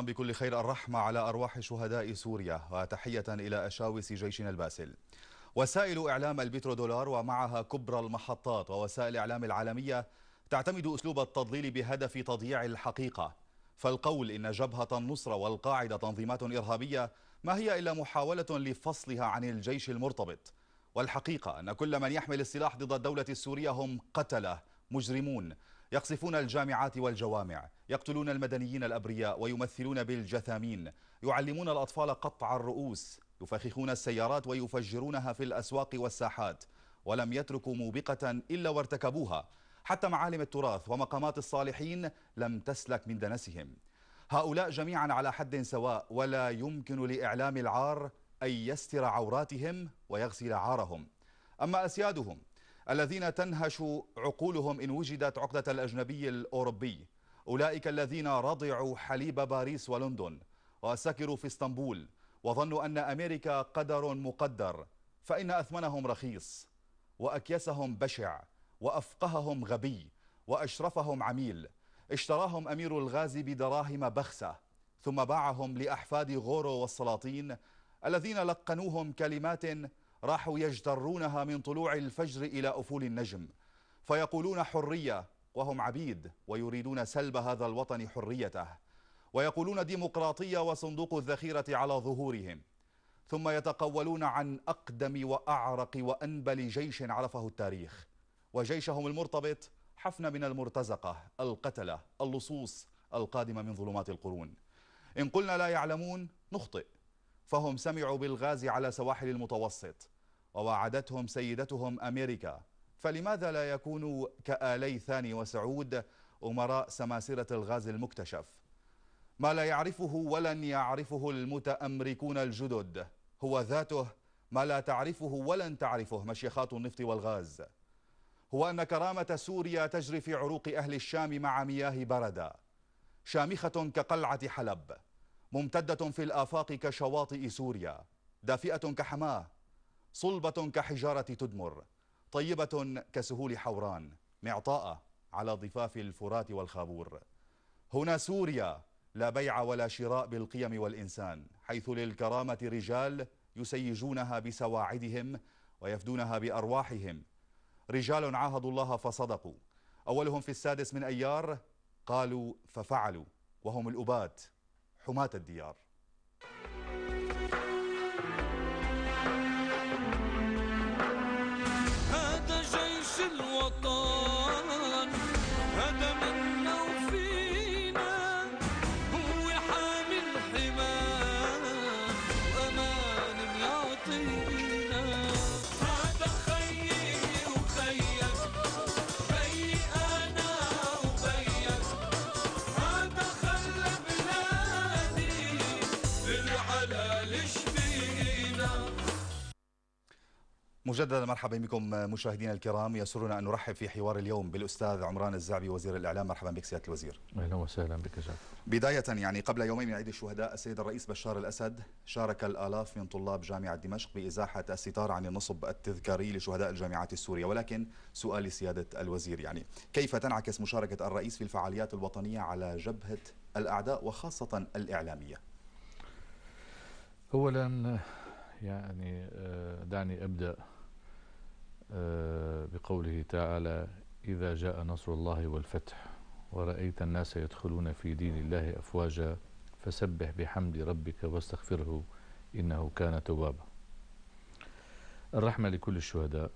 مساء بكل خير الرحمة على أرواح شهداء سوريا وتحية إلى أشاوس جيشنا الباسل وسائل إعلام البترودولار ومعها كبرى المحطات ووسائل الإعلام العالمية تعتمد أسلوب التضليل بهدف تضييع الحقيقة فالقول إن جبهة النصرة والقاعدة تنظيمات إرهابية ما هي إلا محاولة لفصلها عن الجيش المرتبط والحقيقة أن كل من يحمل السلاح ضد الدولة السورية هم قتلة مجرمون يقصفون الجامعات والجوامع يقتلون المدنيين الأبرياء ويمثلون بالجثامين يعلمون الأطفال قطع الرؤوس يفخخون السيارات ويفجرونها في الأسواق والساحات ولم يتركوا موبقة إلا وارتكبوها حتى معالم التراث ومقامات الصالحين لم تسلك من دنسهم هؤلاء جميعا على حد سواء ولا يمكن لإعلام العار أن يستر عوراتهم ويغسل عارهم أما أسيادهم الذين تنهش عقولهم إن وجدت عقدة الأجنبي الأوروبي أولئك الذين رضعوا حليب باريس ولندن وسكروا في اسطنبول وظنوا أن أمريكا قدر مقدر فإن أثمنهم رخيص وأكيسهم بشع وأفقههم غبي وأشرفهم عميل اشتراهم أمير الغاز بدراهم بخسة ثم باعهم لأحفاد غورو والسلاطين الذين لقنوهم كلمات راحوا يجترونها من طلوع الفجر إلى أفول النجم فيقولون حرية وهم عبيد ويريدون سلب هذا الوطن حريته ويقولون ديمقراطية وصندوق الذخيرة على ظهورهم ثم يتقولون عن أقدم وأعرق وأنبل جيش عرفه التاريخ وجيشهم المرتبط حفنة من المرتزقة القتلة اللصوص القادمة من ظلمات القرون إن قلنا لا يعلمون نخطئ فهم سمعوا بالغاز على سواحل المتوسط ووعدتهم سيدتهم أمريكا فلماذا لا يكونوا كآلي ثاني وسعود أمراء سماسرة الغاز المكتشف ما لا يعرفه ولن يعرفه المتأمركون الجدد هو ذاته ما لا تعرفه ولن تعرفه مشيخات النفط والغاز هو أن كرامة سوريا تجري في عروق أهل الشام مع مياه بردة شامخة كقلعة حلب ممتدة في الآفاق كشواطئ سوريا دافئة كحماة صلبة كحجارة تدمر طيبة كسهول حوران معطاءة على ضفاف الفرات والخابور هنا سوريا لا بيع ولا شراء بالقيم والإنسان حيث للكرامة رجال يسيجونها بسواعدهم ويفدونها بأرواحهم رجال عاهدوا الله فصدقوا أولهم في السادس من أيار قالوا ففعلوا وهم الأبات حماة الديار مجددا مرحبا بكم مشاهدينا الكرام يسرنا ان نرحب في حوار اليوم بالاستاذ عمران الزعبي وزير الاعلام مرحبا بك سياده الوزير اهلا وسهلا بك سياده بدايه يعني قبل يومين من عيد الشهداء السيد الرئيس بشار الاسد شارك الالاف من طلاب جامعه دمشق بازاحه الستار عن النصب التذكاري لشهداء الجامعات السوريه ولكن سؤال سياده الوزير يعني كيف تنعكس مشاركه الرئيس في الفعاليات الوطنيه على جبهه الاعداء وخاصه الاعلاميه اولا يعني آه، دعني ابدا آه، بقوله تعالى إذا جاء نصر الله والفتح ورأيت الناس يدخلون في دين الله أفواجا فسبح بحمد ربك واستغفره إنه كان توابا الرحمة لكل الشهداء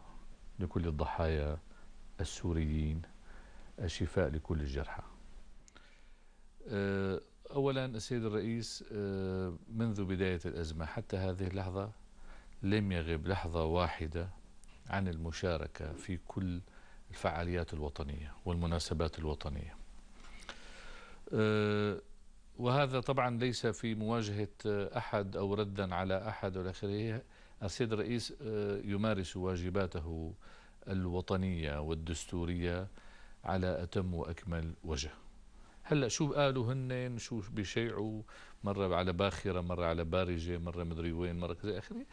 لكل الضحايا السوريين الشفاء لكل الجرحى آه، أولا السيد الرئيس آه، منذ بداية الأزمة حتى هذه اللحظة لم يغب لحظة واحدة عن المشاركة في كل الفعاليات الوطنية والمناسبات الوطنية أه، وهذا طبعا ليس في مواجهة أحد أو ردا على أحد ولا آخره السيد الرئيس أه، يمارس واجباته الوطنية والدستورية على أتم وأكمل وجه هلا شو قالوا هن شو بيشيعوا مره على باخره مره على بارجه مره مدري وين مره كذا اخره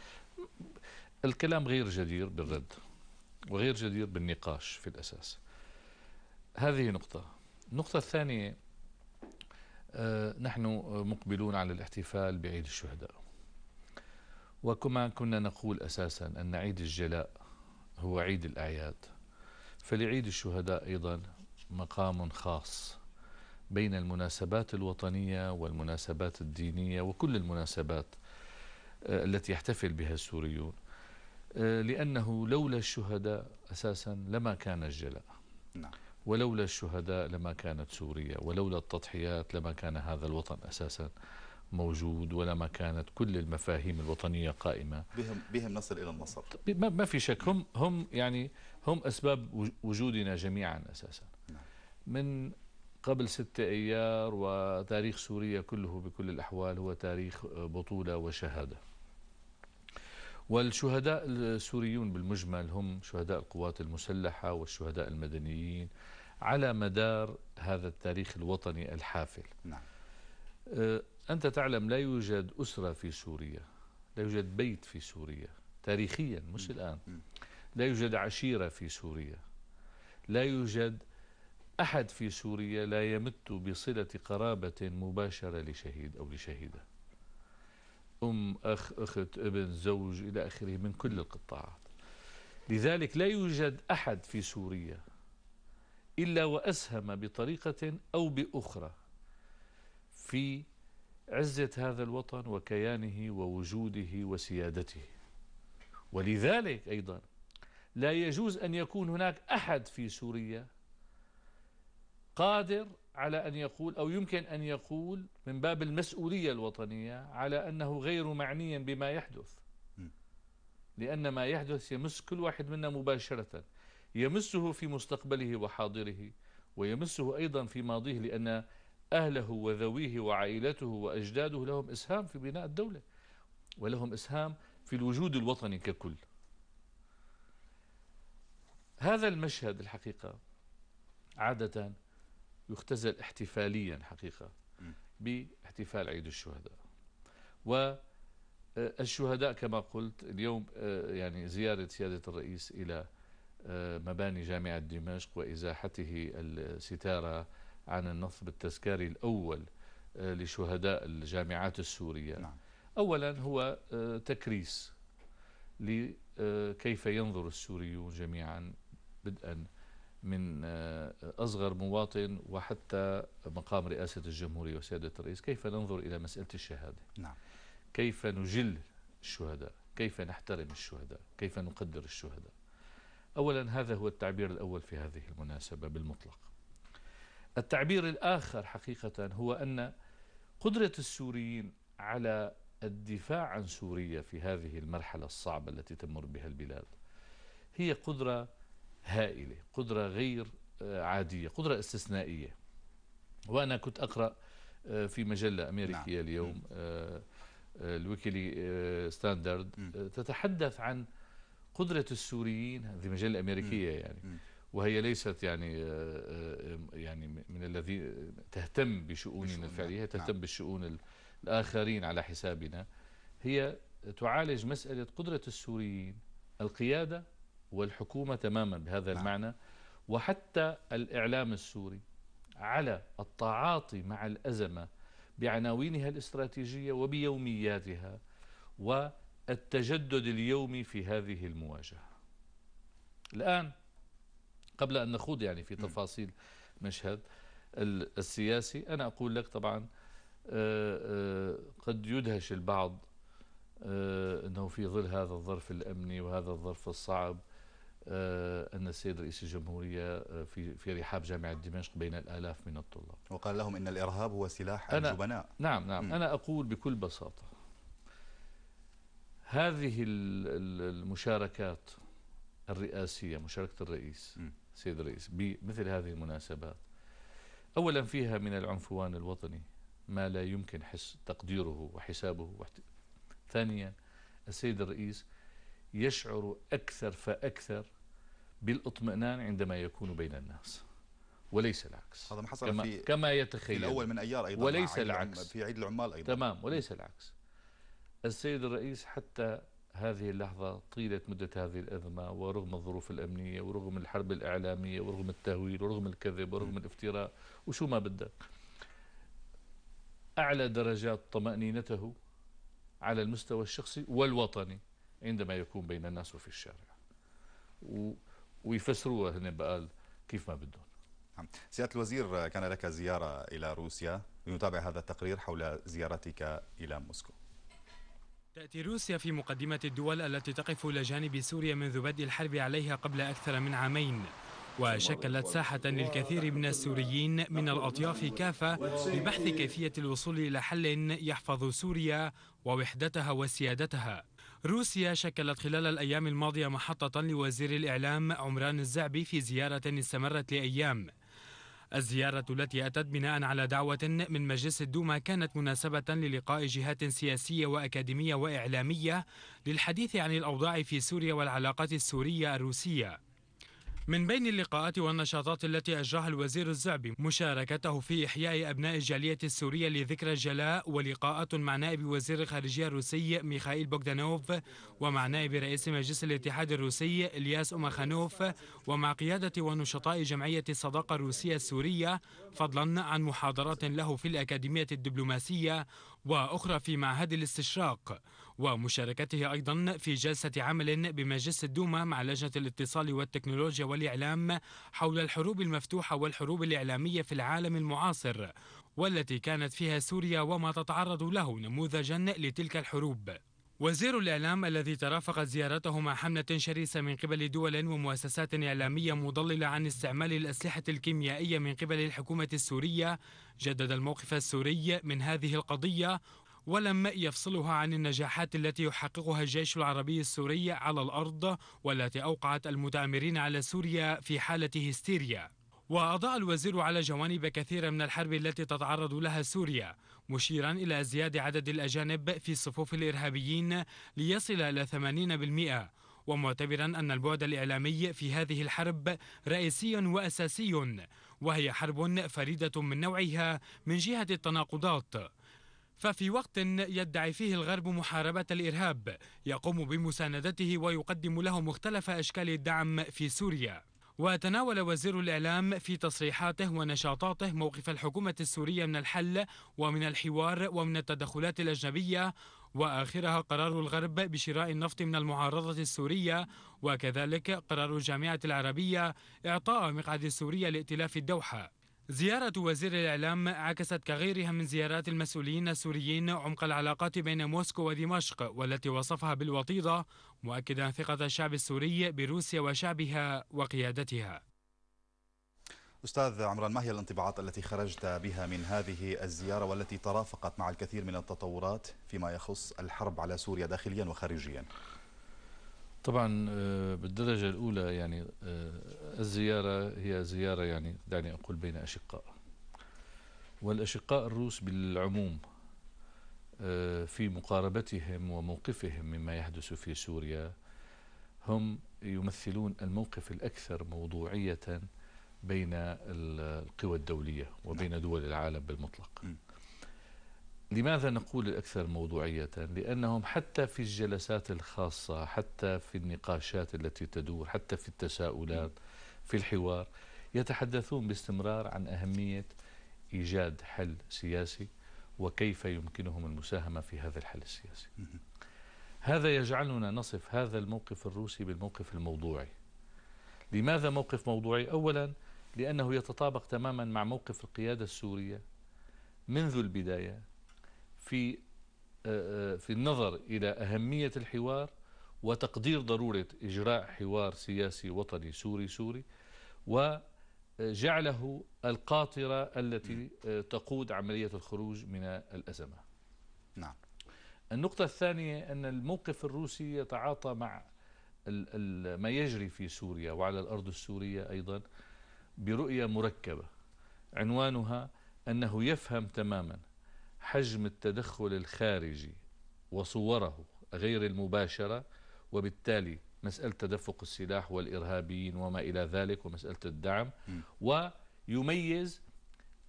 الكلام غير جدير بالرد وغير جدير بالنقاش في الأساس هذه نقطة النقطة الثانية آه، نحن مقبلون على الاحتفال بعيد الشهداء وكما كنا نقول أساسا أن عيد الجلاء هو عيد الأعياد فلعيد الشهداء أيضا مقام خاص بين المناسبات الوطنية والمناسبات الدينية وكل المناسبات آه، التي يحتفل بها السوريون آه، لأنه لولا الشهداء أساسا لما كان الجلاء نعم ولولا الشهداء لما كانت سوريا ولولا التضحيات لما كان هذا الوطن أساسا موجود ولما كانت كل المفاهيم الوطنية قائمة بهم, بهم نصل إلى النصر ما في شك هم, هم يعني هم أسباب وجودنا جميعا أساسا نعم. من قبل ستة أيار وتاريخ سوريا كله بكل الأحوال هو تاريخ آه، بطولة وشهادة والشهداء السوريون بالمجمل هم شهداء القوات المسلحة والشهداء المدنيين على مدار هذا التاريخ الوطني الحافل نعم. أه، أنت تعلم لا يوجد أسرة في سوريا لا يوجد بيت في سوريا تاريخيا مش م. الآن لا يوجد عشيرة في سوريا لا يوجد أحد في سوريا لا يمت بصلة قرابة مباشرة لشهيد أو لشهيدة أم أخ أخت ابن زوج إلى آخره من كل القطاعات لذلك لا يوجد أحد في سوريا إلا وأسهم بطريقة أو بأخرى في عزة هذا الوطن وكيانه ووجوده وسيادته ولذلك أيضا لا يجوز أن يكون هناك أحد في سوريا قادر على أن يقول أو يمكن أن يقول من باب المسؤولية الوطنية على أنه غير معني بما يحدث لأن ما يحدث يمس كل واحد منا مباشرة يمسه في مستقبله وحاضره ويمسه أيضا في ماضيه لأن أهله وذويه وعائلته وأجداده لهم إسهام في بناء الدولة ولهم إسهام في الوجود الوطني ككل هذا المشهد الحقيقة عادة يختزل احتفاليا حقيقة باحتفال عيد الشهداء والشهداء كما قلت اليوم آه، يعني زيارة سيادة الرئيس إلى آه، مباني جامعة دمشق وإزاحته الستارة عن النصب التذكاري الأول آه، لشهداء الجامعات السورية نعم. أولا هو تكريس لكيف ينظر السوريون جميعا بدءا من آه، أصغر مواطن وحتى مقام رئاسة الجمهورية وسيادة الرئيس كيف ننظر إلى مسألة الشهادة نعم. كيف نجل الشهداء كيف نحترم الشهداء كيف نقدر الشهداء أولا هذا هو التعبير الأول في هذه المناسبة بالمطلق التعبير الآخر حقيقة هو أن قدرة السوريين على الدفاع عن سوريا في هذه المرحلة الصعبة التي تمر بها البلاد هي قدرة هائلة قدرة غير آه، عادية قدرة استثنائية وأنا كنت أقرأ آه، في مجلة أمريكية نعم. اليوم آه، الويكيلي ستاندرد تتحدث عن قدرة السوريين هذه مجلة أمريكية يعني وهي ليست يعني يعني من الذي تهتم بشؤوننا الفعلية تهتم نعم. بالشؤون الآخرين على حسابنا هي تعالج مسألة قدرة السوريين القيادة والحكومة تماما بهذا نعم. المعنى وحتى الإعلام السوري على التعاطي مع الأزمة بعناوينها الاستراتيجية وبيومياتها والتجدد اليومي في هذه المواجهة الآن قبل أن نخوض يعني في تفاصيل مشهد السياسي أنا أقول لك طبعا آه، آه، قد يدهش البعض آه، أنه في ظل هذا الظرف الأمني وهذا الظرف الصعب آه، أن السيد رئيس الجمهورية آه، في في رحاب جامعة دمشق بين الآلاف من الطلاب وقال لهم أن الإرهاب هو سلاح أنا الجبناء نعم نعم م. أنا أقول بكل بساطة هذه المشاركات الرئاسية مشاركة الرئيس السيد سيد الرئيس بمثل هذه المناسبات أولا فيها من العنفوان الوطني ما لا يمكن حس تقديره وحسابه ثانيا السيد الرئيس يشعر أكثر فأكثر بالاطمئنان عندما يكون بين الناس وليس العكس هذا ما حصل كما, في كما يتخيل في الاول من ايار ايضا وليس العكس في عيد العمال ايضا تمام وليس العكس السيد الرئيس حتى هذه اللحظة طيلة مدة هذه الأزمة ورغم الظروف الأمنية ورغم الحرب الإعلامية ورغم التهويل ورغم الكذب ورغم الافتراء وشو ما بدك أعلى درجات طمأنينته على المستوى الشخصي والوطني عندما يكون بين الناس وفي الشارع ويفسروها هن بقال كيف ما بدهم نعم. سيادة الوزير كان لك زيارة إلى روسيا لنتابع هذا التقرير حول زيارتك إلى موسكو تأتي روسيا في مقدمة الدول التي تقف إلى جانب سوريا منذ بدء الحرب عليها قبل أكثر من عامين وشكلت ساحة للكثير من السوريين من الأطياف كافة لبحث كيفية الوصول إلى حل يحفظ سوريا ووحدتها وسيادتها روسيا شكلت خلال الأيام الماضية محطة لوزير الإعلام عمران الزعبي في زيارة استمرت لأيام الزيارة التي أتت بناء على دعوة من مجلس الدوما كانت مناسبة للقاء جهات سياسية وأكاديمية وإعلامية للحديث عن الأوضاع في سوريا والعلاقات السورية الروسية من بين اللقاءات والنشاطات التي أجراها الوزير الزعبي مشاركته في إحياء أبناء الجالية السورية لذكرى الجلاء ولقاءات مع نائب وزير الخارجية الروسي ميخائيل بوغدانوف ومع نائب رئيس مجلس الاتحاد الروسي الياس أمخانوف ومع قيادة ونشطاء جمعية الصداقة الروسية السورية فضلا عن محاضرات له في الأكاديمية الدبلوماسية وأخرى في معهد الاستشراق ومشاركته أيضا في جلسة عمل بمجلس الدومة مع لجنة الاتصال والتكنولوجيا والإعلام حول الحروب المفتوحة والحروب الإعلامية في العالم المعاصر والتي كانت فيها سوريا وما تتعرض له نموذجا لتلك الحروب وزير الإعلام الذي ترافقت زيارته مع حملة شرسة من قبل دول ومؤسسات إعلامية مضللة عن استعمال الأسلحة الكيميائية من قبل الحكومة السورية جدد الموقف السوري من هذه القضية ولم يفصلها عن النجاحات التي يحققها الجيش العربي السوري على الأرض والتي أوقعت المتآمرين على سوريا في حالة هستيريا وأضاء الوزير على جوانب كثيرة من الحرب التي تتعرض لها سوريا مشيرا إلى ازدياد عدد الأجانب في صفوف الإرهابيين ليصل إلى 80% ومعتبرا أن البعد الإعلامي في هذه الحرب رئيسي وأساسي وهي حرب فريدة من نوعها من جهة التناقضات ففي وقت يدعي فيه الغرب محاربة الإرهاب يقوم بمساندته ويقدم له مختلف أشكال الدعم في سوريا وتناول وزير الإعلام في تصريحاته ونشاطاته موقف الحكومة السورية من الحل ومن الحوار ومن التدخلات الأجنبية وآخرها قرار الغرب بشراء النفط من المعارضة السورية وكذلك قرار الجامعة العربية إعطاء مقعد سوريا لائتلاف الدوحة زيارة وزير الإعلام عكست كغيرها من زيارات المسؤولين السوريين عمق العلاقات بين موسكو ودمشق والتي وصفها بالوطيدة مؤكدا ثقة الشعب السوري بروسيا وشعبها وقيادتها أستاذ عمران ما هي الانطباعات التي خرجت بها من هذه الزيارة والتي ترافقت مع الكثير من التطورات فيما يخص الحرب على سوريا داخليا وخارجيا؟ طبعا آه، بالدرجة الأولى يعني آه، الزيارة هي زيارة يعني دعني أقول بين أشقاء والأشقاء الروس بالعموم آه، في مقاربتهم وموقفهم مما يحدث في سوريا هم يمثلون الموقف الأكثر موضوعية بين القوى الدولية وبين نعم. دول العالم بالمطلق لماذا نقول الأكثر موضوعية؟ لأنهم حتى في الجلسات الخاصة حتى في النقاشات التي تدور حتى في التساؤلات في الحوار يتحدثون باستمرار عن أهمية إيجاد حل سياسي وكيف يمكنهم المساهمة في هذا الحل السياسي هذا يجعلنا نصف هذا الموقف الروسي بالموقف الموضوعي لماذا موقف موضوعي؟ أولا لأنه يتطابق تماما مع موقف القيادة السورية منذ البداية في آه، آه، في النظر إلى أهمية الحوار وتقدير ضرورة إجراء حوار سياسي وطني سوري سوري وجعله القاطرة التي آه، تقود عملية الخروج من الأزمة نعم النقطة الثانية أن الموقف الروسي يتعاطى مع ما يجري في سوريا وعلى الأرض السورية أيضا برؤية مركبة عنوانها أنه يفهم تماما حجم التدخل الخارجي وصوره غير المباشرة وبالتالي مسألة تدفق السلاح والإرهابيين وما إلى ذلك ومسألة الدعم ويميز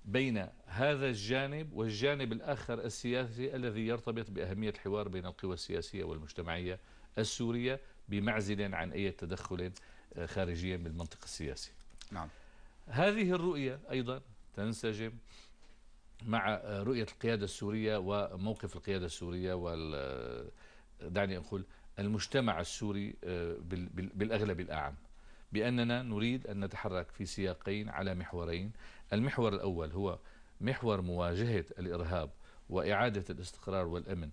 بين هذا الجانب والجانب الآخر السياسي الذي يرتبط بأهمية الحوار بين القوى السياسية والمجتمعية السورية بمعزل عن أي تدخل آه، خارجي بالمنطق السياسي نعم. هذه الرؤية أيضا تنسجم مع رؤية القيادة السورية وموقف القيادة السورية دعني أقول المجتمع السوري آه، بالأغلب الأعم بأننا نريد أن نتحرك في سياقين على محورين المحور الأول هو محور مواجهة الإرهاب وإعادة الاستقرار والأمن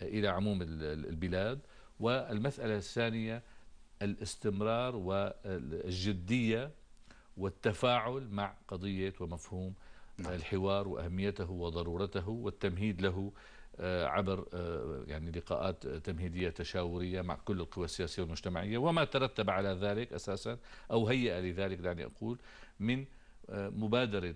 آه، إلى عموم البلاد والمسألة الثانية الاستمرار والجدية والتفاعل مع قضية ومفهوم نعم. الحوار وأهميته وضرورته والتمهيد له آه، عبر آه، يعني لقاءات تمهيدية تشاورية مع كل القوى السياسية والمجتمعية وما ترتب على ذلك أساسا أو هيئ لذلك دعني أقول من آه، مبادرة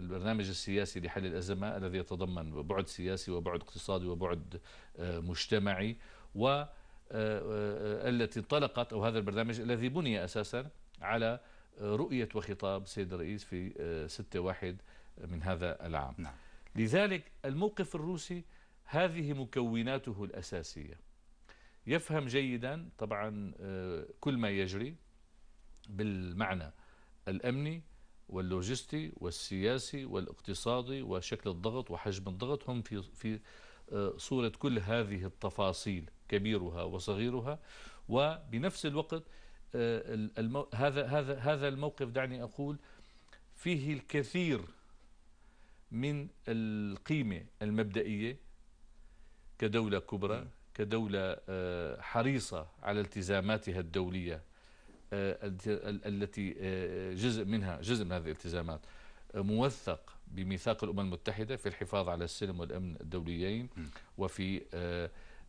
البرنامج السياسي لحل الأزمة الذي يتضمن بعد سياسي وبعد اقتصادي وبعد مجتمعي والتي انطلقت أو هذا البرنامج الذي بني أساسا على رؤية وخطاب سيد الرئيس في 6-1 آه، آه، من هذا العام نعم. لذلك الموقف الروسي هذه مكوناته الأساسية يفهم جيدا طبعا آه، كل ما يجري بالمعنى الأمني واللوجستي والسياسي والاقتصادي وشكل الضغط وحجم الضغط هم في في صورة كل هذه التفاصيل كبيرها وصغيرها وبنفس الوقت آه، المو... هذا هذا هذا الموقف دعني اقول فيه الكثير من القيمه المبدئيه كدوله كبرى كدوله آه، حريصه على التزاماتها الدوليه آه، التي جزء منها جزء من هذه الالتزامات موثق بميثاق الامم المتحده في الحفاظ على السلم والامن الدوليين وفي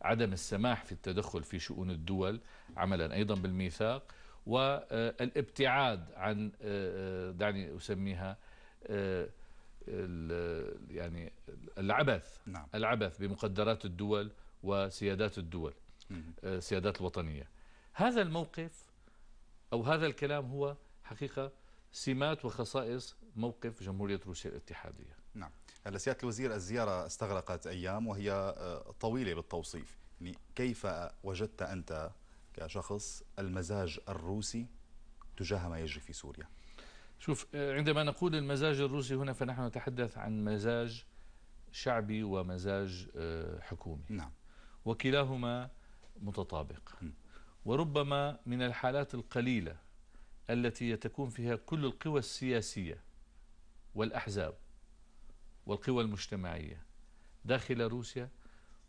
عدم السماح في التدخل في شؤون الدول عملا أيضا بالميثاق والابتعاد عن آه، آه، دعني أسميها آه، يعني العبث نعم. العبث بمقدرات الدول وسيادات الدول السيادات الوطنية هذا الموقف أو هذا الكلام هو حقيقة سمات وخصائص موقف جمهورية روسيا الاتحادية هلا سياده الوزير الزياره استغرقت ايام وهي آه، طويله بالتوصيف يعني كيف وجدت انت كشخص المزاج الروسي تجاه ما يجري في سوريا شوف آه، عندما نقول المزاج الروسي هنا فنحن نتحدث عن مزاج شعبي ومزاج آه، حكومي نعم وكلاهما متطابق وربما من الحالات القليلة التي تكون فيها كل القوى السياسية والأحزاب والقوى المجتمعية داخل روسيا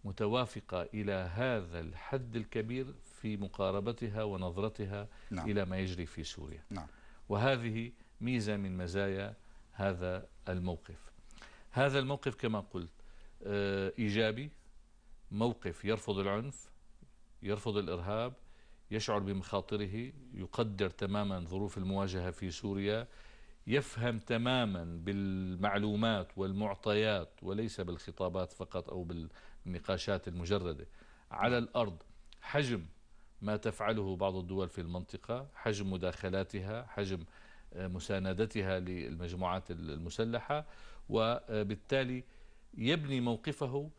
متوافقة إلى هذا الحد الكبير في مقاربتها ونظرتها نعم. إلى ما يجري في سوريا نعم. وهذه ميزة من مزايا هذا الموقف هذا الموقف كما قلت آه، إيجابي موقف يرفض العنف يرفض الإرهاب يشعر بمخاطره يقدر تماما ظروف المواجهة في سوريا يفهم تماما بالمعلومات والمعطيات وليس بالخطابات فقط أو بالنقاشات المجردة على الأرض حجم ما تفعله بعض الدول في المنطقة حجم مداخلاتها حجم آه، مساندتها للمجموعات المسلحة وبالتالي يبني موقفه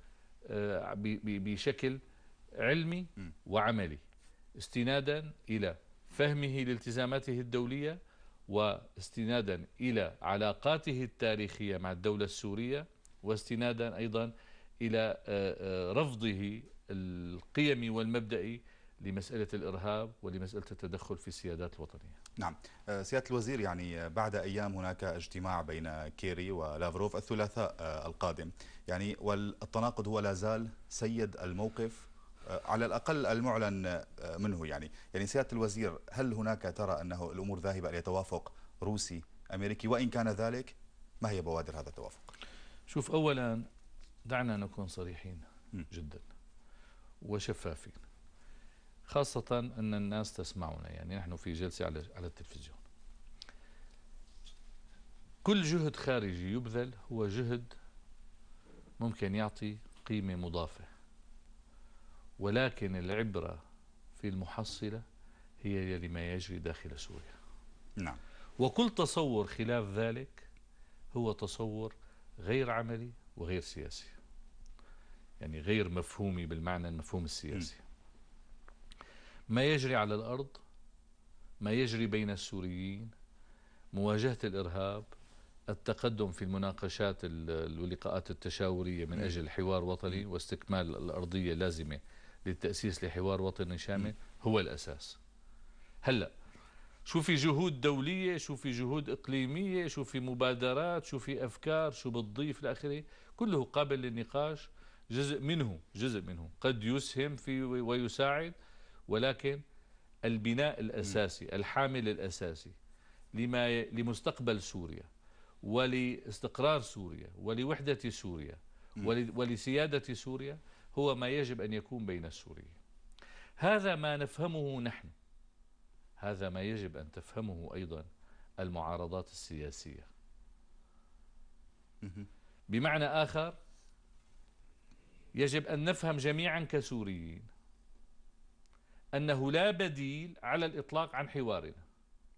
آه، بشكل علمي وعملي استنادا إلى فهمه لالتزاماته الدولية واستنادا إلى علاقاته التاريخية مع الدولة السورية واستنادا أيضا إلى آه، آه، رفضه القيمي والمبدئي لمسألة الإرهاب ولمسألة التدخل في السيادات الوطنية نعم آه، سيادة الوزير يعني بعد أيام هناك اجتماع بين كيري ولافروف الثلاثاء القادم يعني والتناقض هو لا زال سيد الموقف آه، على الأقل المعلن آه، منه يعني يعني سيادة الوزير هل هناك ترى أنه الأمور ذاهبة إلى توافق روسي أمريكي وإن كان ذلك ما هي بوادر هذا التوافق شوف أولا دعنا نكون صريحين جدا وشفافين خاصة أن الناس تسمعنا يعني نحن في جلسة على على التلفزيون كل جهد خارجي يبذل هو جهد ممكن يعطي قيمة مضافة ولكن العبرة في المحصلة هي لما يجري داخل سوريا نعم وكل تصور خلاف ذلك هو تصور غير عملي وغير سياسي يعني غير مفهومي بالمعنى المفهوم السياسي ما يجري على الأرض ما يجري بين السوريين مواجهة الإرهاب التقدم في المناقشات واللقاءات التشاورية من أجل حوار وطني واستكمال الأرضية اللازمة للتأسيس لحوار وطني شامل هو الأساس هلأ شو في جهود دولية شو في جهود إقليمية شو في مبادرات شو في أفكار شو بتضيف لآخره كله قابل للنقاش جزء منه جزء منه قد يسهم في ويساعد ولكن البناء الأساسي الحامل الأساسي لما لمستقبل سوريا ولاستقرار سوريا ولوحدة سوريا ولسيادة سوريا هو ما يجب أن يكون بين السوريين هذا ما نفهمه نحن هذا ما يجب أن تفهمه أيضا المعارضات السياسية بمعنى آخر يجب أن نفهم جميعا كسوريين أنه لا بديل على الإطلاق عن حوارنا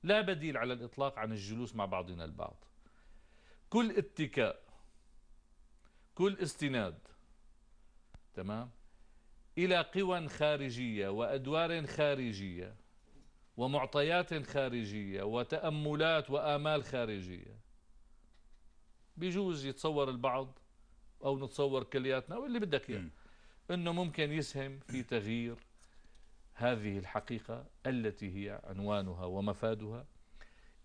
لا بديل على الإطلاق عن الجلوس مع بعضنا البعض كل اتكاء كل استناد تمام إلى قوى خارجية وأدوار خارجية ومعطيات خارجية وتأملات وآمال خارجية بيجوز يتصور البعض أو نتصور كلياتنا أو اللي بدك إياه أنه ممكن يسهم في تغيير هذه الحقيقة التي هي عنوانها ومفادها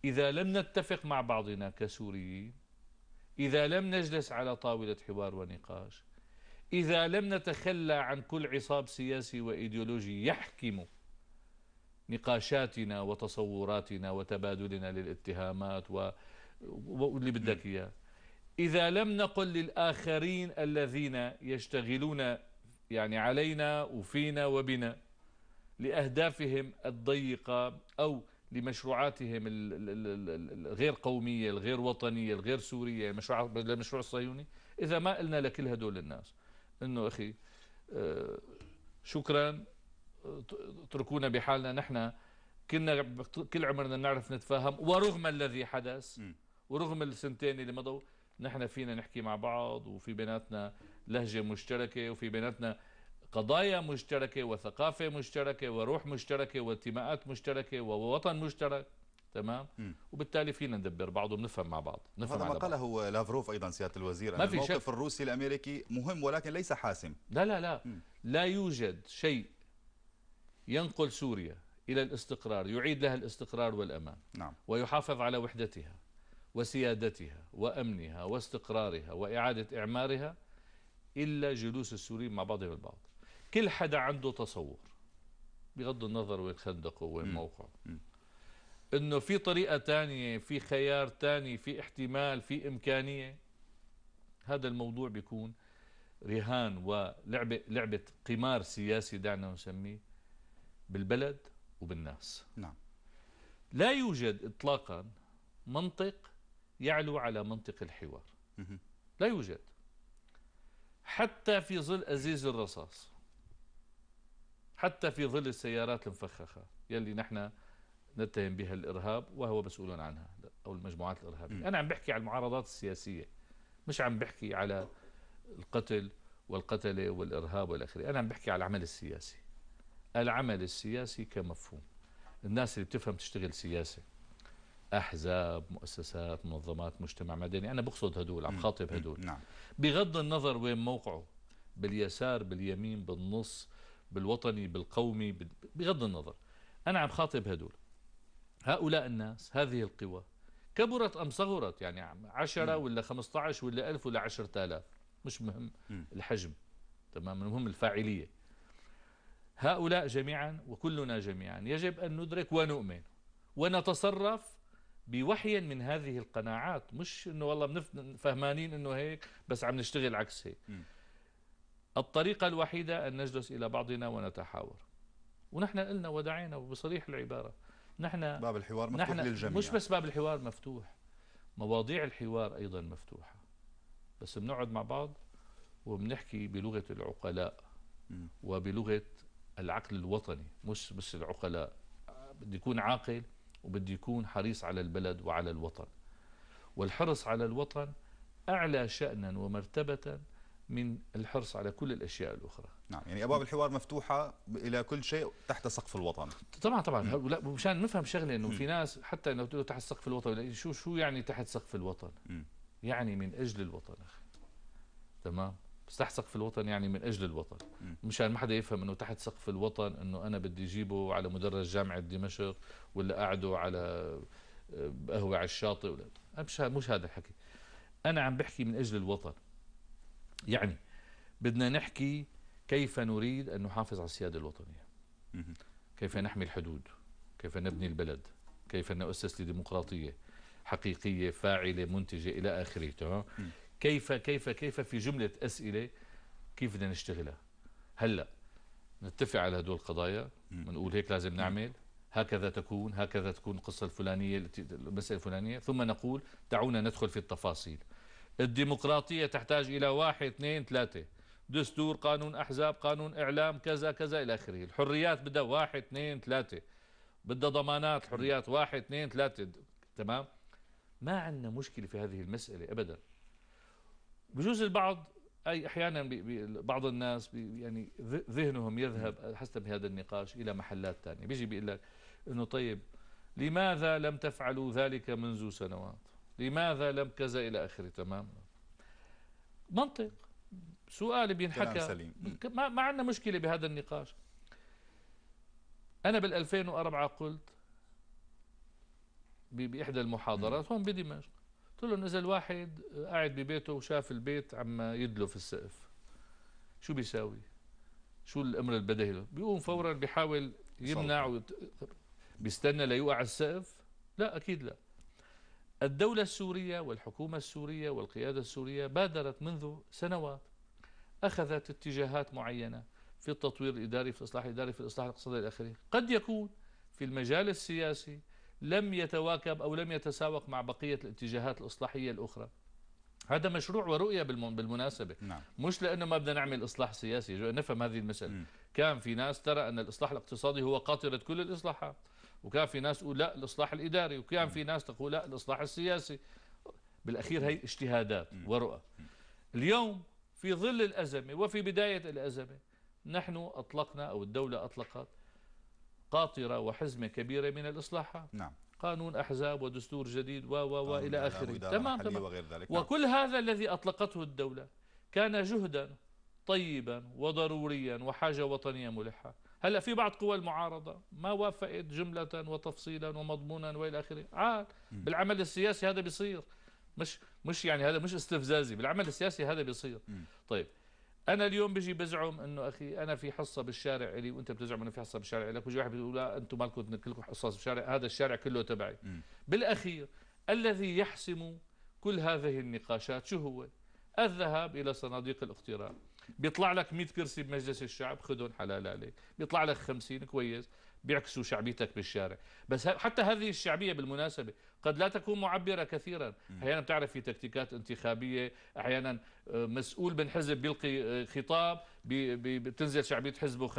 إذا لم نتفق مع بعضنا كسوريين إذا لم نجلس على طاولة حوار ونقاش إذا لم نتخلى عن كل عصاب سياسي وإيديولوجي يحكم نقاشاتنا وتصوراتنا وتبادلنا للاتهامات و... واللي بدك إياه إذا لم نقل للآخرين الذين يشتغلون يعني علينا وفينا وبنا لأهدافهم الضيقة أو لمشروعاتهم الغير قومية الغير وطنية الغير سورية المشروع الصهيوني إذا ما قلنا لكل هدول الناس انه اخي آه، شكرا اتركونا بحالنا نحن كنا كل عمرنا نعرف نتفاهم ورغم الذي حدث ورغم السنتين اللي مضوا نحن فينا نحكي مع بعض وفي بيناتنا لهجة مشتركة وفي بيناتنا قضايا مشتركة وثقافة مشتركة وروح مشتركة وانتماءات مشتركة ووطن مشترك تمام وبالتالي فينا ندبر بعض وبنفهم مع بعض نفهم هذا ما قاله لافروف ايضا سياده الوزير ما في الموقف شك. الروسي الامريكي مهم ولكن ليس حاسم لا لا لا م. لا يوجد شيء ينقل سوريا الى الاستقرار يعيد لها الاستقرار والامان نعم. ويحافظ على وحدتها وسيادتها وامنها واستقرارها واعاده اعمارها الا جلوس السوريين مع بعضهم البعض كل حدا عنده تصور بغض النظر وين خندقه وين موقعه م. انه في طريقة تانية في خيار تاني في احتمال في امكانية هذا الموضوع بيكون رهان ولعبة لعبة قمار سياسي دعنا نسميه بالبلد وبالناس نعم لا يوجد اطلاقا منطق يعلو على منطق الحوار لا يوجد حتى في ظل أزيز الرصاص حتى في ظل السيارات المفخخة يلي نحن نتهم بها الإرهاب وهو مسؤول عنها أو المجموعات الإرهابية أنا عم بحكي على المعارضات السياسية مش عم بحكي على القتل والقتلة والإرهاب والأخرى أنا عم بحكي على العمل السياسي العمل السياسي كمفهوم الناس اللي بتفهم تشتغل سياسة أحزاب مؤسسات منظمات مجتمع مدني أنا بقصد هدول عم خاطب هدول نعم. بغض النظر وين موقعه باليسار باليمين بالنص بالوطني بالقومي بغض النظر أنا عم خاطب هدول هؤلاء الناس هذه القوى كبرت أم صغرت يعني عشرة ولا عشر ولا ألف ولا عشرة آلاف مش مهم الحجم تمام المهم الفاعلية هؤلاء جميعا وكلنا جميعا يجب أن ندرك ونؤمن ونتصرف بوحي من هذه القناعات مش انه والله فهمانين انه هيك بس عم نشتغل عكس هيك الطريقة الوحيدة أن نجلس إلى بعضنا ونتحاور ونحن قلنا ودعينا وبصريح العبارة نحن باب الحوار مفتوح نحن للجميع مش بس باب الحوار مفتوح مواضيع الحوار أيضا مفتوحة بس بنقعد مع بعض وبنحكي بلغة العقلاء وبلغة العقل الوطني مش بس العقلاء بده يكون عاقل وبده يكون حريص على البلد وعلى الوطن والحرص على الوطن أعلى شأنا ومرتبة من الحرص على كل الأشياء الأخرى نعم يعني أبواب الحوار مفتوحة إلى كل شيء تحت سقف الوطن طبعا طبعا لا مشان نفهم شغلة أنه في ناس حتى لو تقول تحت سقف الوطن شو شو يعني تحت سقف الوطن م. يعني من أجل الوطن أخي تمام بس تحت سقف الوطن يعني من أجل الوطن م. مشان ما حدا يفهم أنه تحت سقف الوطن أنه أنا بدي أجيبه على مدرج جامعة دمشق ولا أقعده على آه، قهوة على الشاطئ ولا مش مش هذا الحكي أنا عم بحكي من أجل الوطن يعني بدنا نحكي كيف نريد أن نحافظ على السيادة الوطنية كيف نحمي الحدود كيف نبني البلد كيف نؤسس لديمقراطية حقيقية فاعلة منتجة إلى آخره كيف كيف كيف في جملة أسئلة كيف بدنا نشتغلها هلا نتفق على هدول القضايا بنقول هيك لازم نعمل هكذا تكون هكذا تكون القصة الفلانية المسألة الفلانية ثم نقول دعونا ندخل في التفاصيل الديمقراطية تحتاج إلى واحد اثنين ثلاثة دستور قانون أحزاب قانون إعلام كذا كذا إلى آخره الحريات بدها واحد اثنين ثلاثة بدها ضمانات حريات واحد اثنين ثلاثة تمام ما عندنا مشكلة في هذه المسألة أبدا بجوز البعض أي أحيانا بي بي بعض الناس بي يعني ذهنهم يذهب حسب هذا النقاش إلى محلات ثانية بيجي بيقول لك أنه طيب لماذا لم تفعلوا ذلك منذ سنوات لماذا لم كذا إلى آخره تمام منطق سؤال بينحكى سليم. ما, ما عندنا مشكلة بهذا النقاش أنا بال 2004 قلت بإحدى المحاضرات هون بدمشق قلت لهم إذا الواحد قاعد ببيته وشاف البيت عم يدلف السقف شو بيساوي؟ شو الأمر البديهي له؟ بيقوم فورا بيحاول يمنع ويت... بيستنى ليوقع السقف؟ لا أكيد لا الدولة السورية والحكومة السورية والقيادة السورية بادرت منذ سنوات أخذت اتجاهات معينة في التطوير الإداري في الإصلاح الإداري في الإصلاح الاقتصادي الآخرين قد يكون في المجال السياسي لم يتواكب أو لم يتساوق مع بقية الاتجاهات الإصلاحية الأخرى هذا مشروع ورؤية بالمناسبة نعم. مش لأنه ما بدنا نعمل إصلاح سياسي نفهم هذه المسألة كان في ناس ترى أن الإصلاح الاقتصادي هو قاطرة كل الإصلاحات وكان في ناس تقول لا الإصلاح الإداري وكان في ناس تقول لا الإصلاح السياسي بالأخير هي اجتهادات ورؤى اليوم في ظل الأزمة وفي بداية الأزمة نحن أطلقنا أو الدولة أطلقت قاطرة وحزمة كبيرة من الإصلاحات نعم. قانون أحزاب ودستور جديد و و وإلى آخره تمام تمام وغير ذلك. نعم. وكل هذا الذي أطلقته الدولة كان جهدا طيبا وضروريا وحاجة وطنية ملحة هلا في بعض قوى المعارضه ما وافقت جمله وتفصيلا ومضمونا والى اخره عاد بالعمل السياسي هذا بيصير مش مش يعني هذا مش استفزازي بالعمل السياسي هذا بيصير طيب انا اليوم بيجي بزعم انه اخي انا في حصه بالشارع الي وانت بتزعم انه في حصه بالشارع لك ويجي واحد بيقول لا انتم مالكم كلكم حصص بالشارع هذا الشارع كله تبعي م. بالاخير الذي يحسم كل هذه النقاشات شو هو الذهاب الى صناديق الاقتراع بيطلع لك 100 كرسي بمجلس الشعب خذهم حلال عليك بيطلع لك 50 كويس بيعكسوا شعبيتك بالشارع بس حتى هذه الشعبيه بالمناسبه قد لا تكون معبره كثيرا احيانا بتعرف في تكتيكات انتخابيه احيانا آه، مسؤول من حزب بيلقي آه، خطاب بتنزل شعبيه حزبه 5%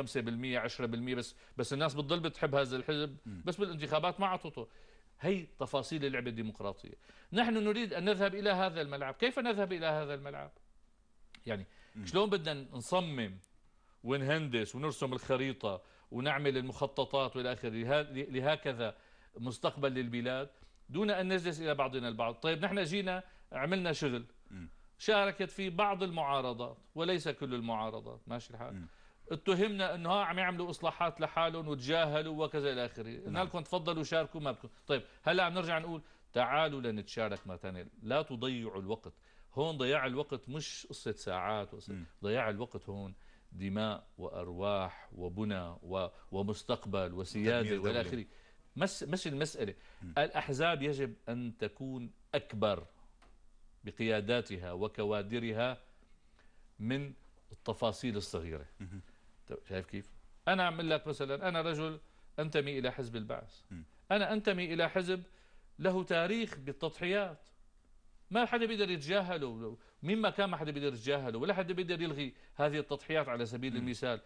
10% بس بس الناس بتضل بتحب هذا الحزب بس بالانتخابات ما عطته هي تفاصيل اللعبه الديمقراطيه نحن نريد ان نذهب الى هذا الملعب كيف نذهب الى هذا الملعب يعني شلون بدنا نصمم ونهندس ونرسم الخريطة ونعمل المخططات والى اخره لهكذا مستقبل للبلاد دون ان نجلس الى بعضنا البعض طيب نحن جينا عملنا شغل شاركت في بعض المعارضات وليس كل المعارضات ماشي الحال اتهمنا انه ها آه، عم يعملوا اصلاحات لحالهم وتجاهلوا وكذا الى اخره نعم. قلنا لكم تفضلوا شاركوا ما بدكم طيب هلا عم نرجع نقول تعالوا لنتشارك مثلا لا تضيعوا الوقت هون ضياع الوقت مش قصة ساعات وقصة ضياع الوقت هون دماء وأرواح وبنى ومستقبل وسيادة والى اخره مس مش المسألة م. الأحزاب يجب أن تكون أكبر بقياداتها وكوادرها من التفاصيل الصغيرة طيب، شايف كيف؟ أنا عم أقول لك مثلا أنا رجل أنتمي إلى حزب البعث أنا أنتمي إلى حزب له تاريخ بالتضحيات ما حدا بيقدر يتجاهله مين ما كان ما حدا بيقدر يتجاهله ولا حدا بيقدر يلغي هذه التضحيات على سبيل م. المثال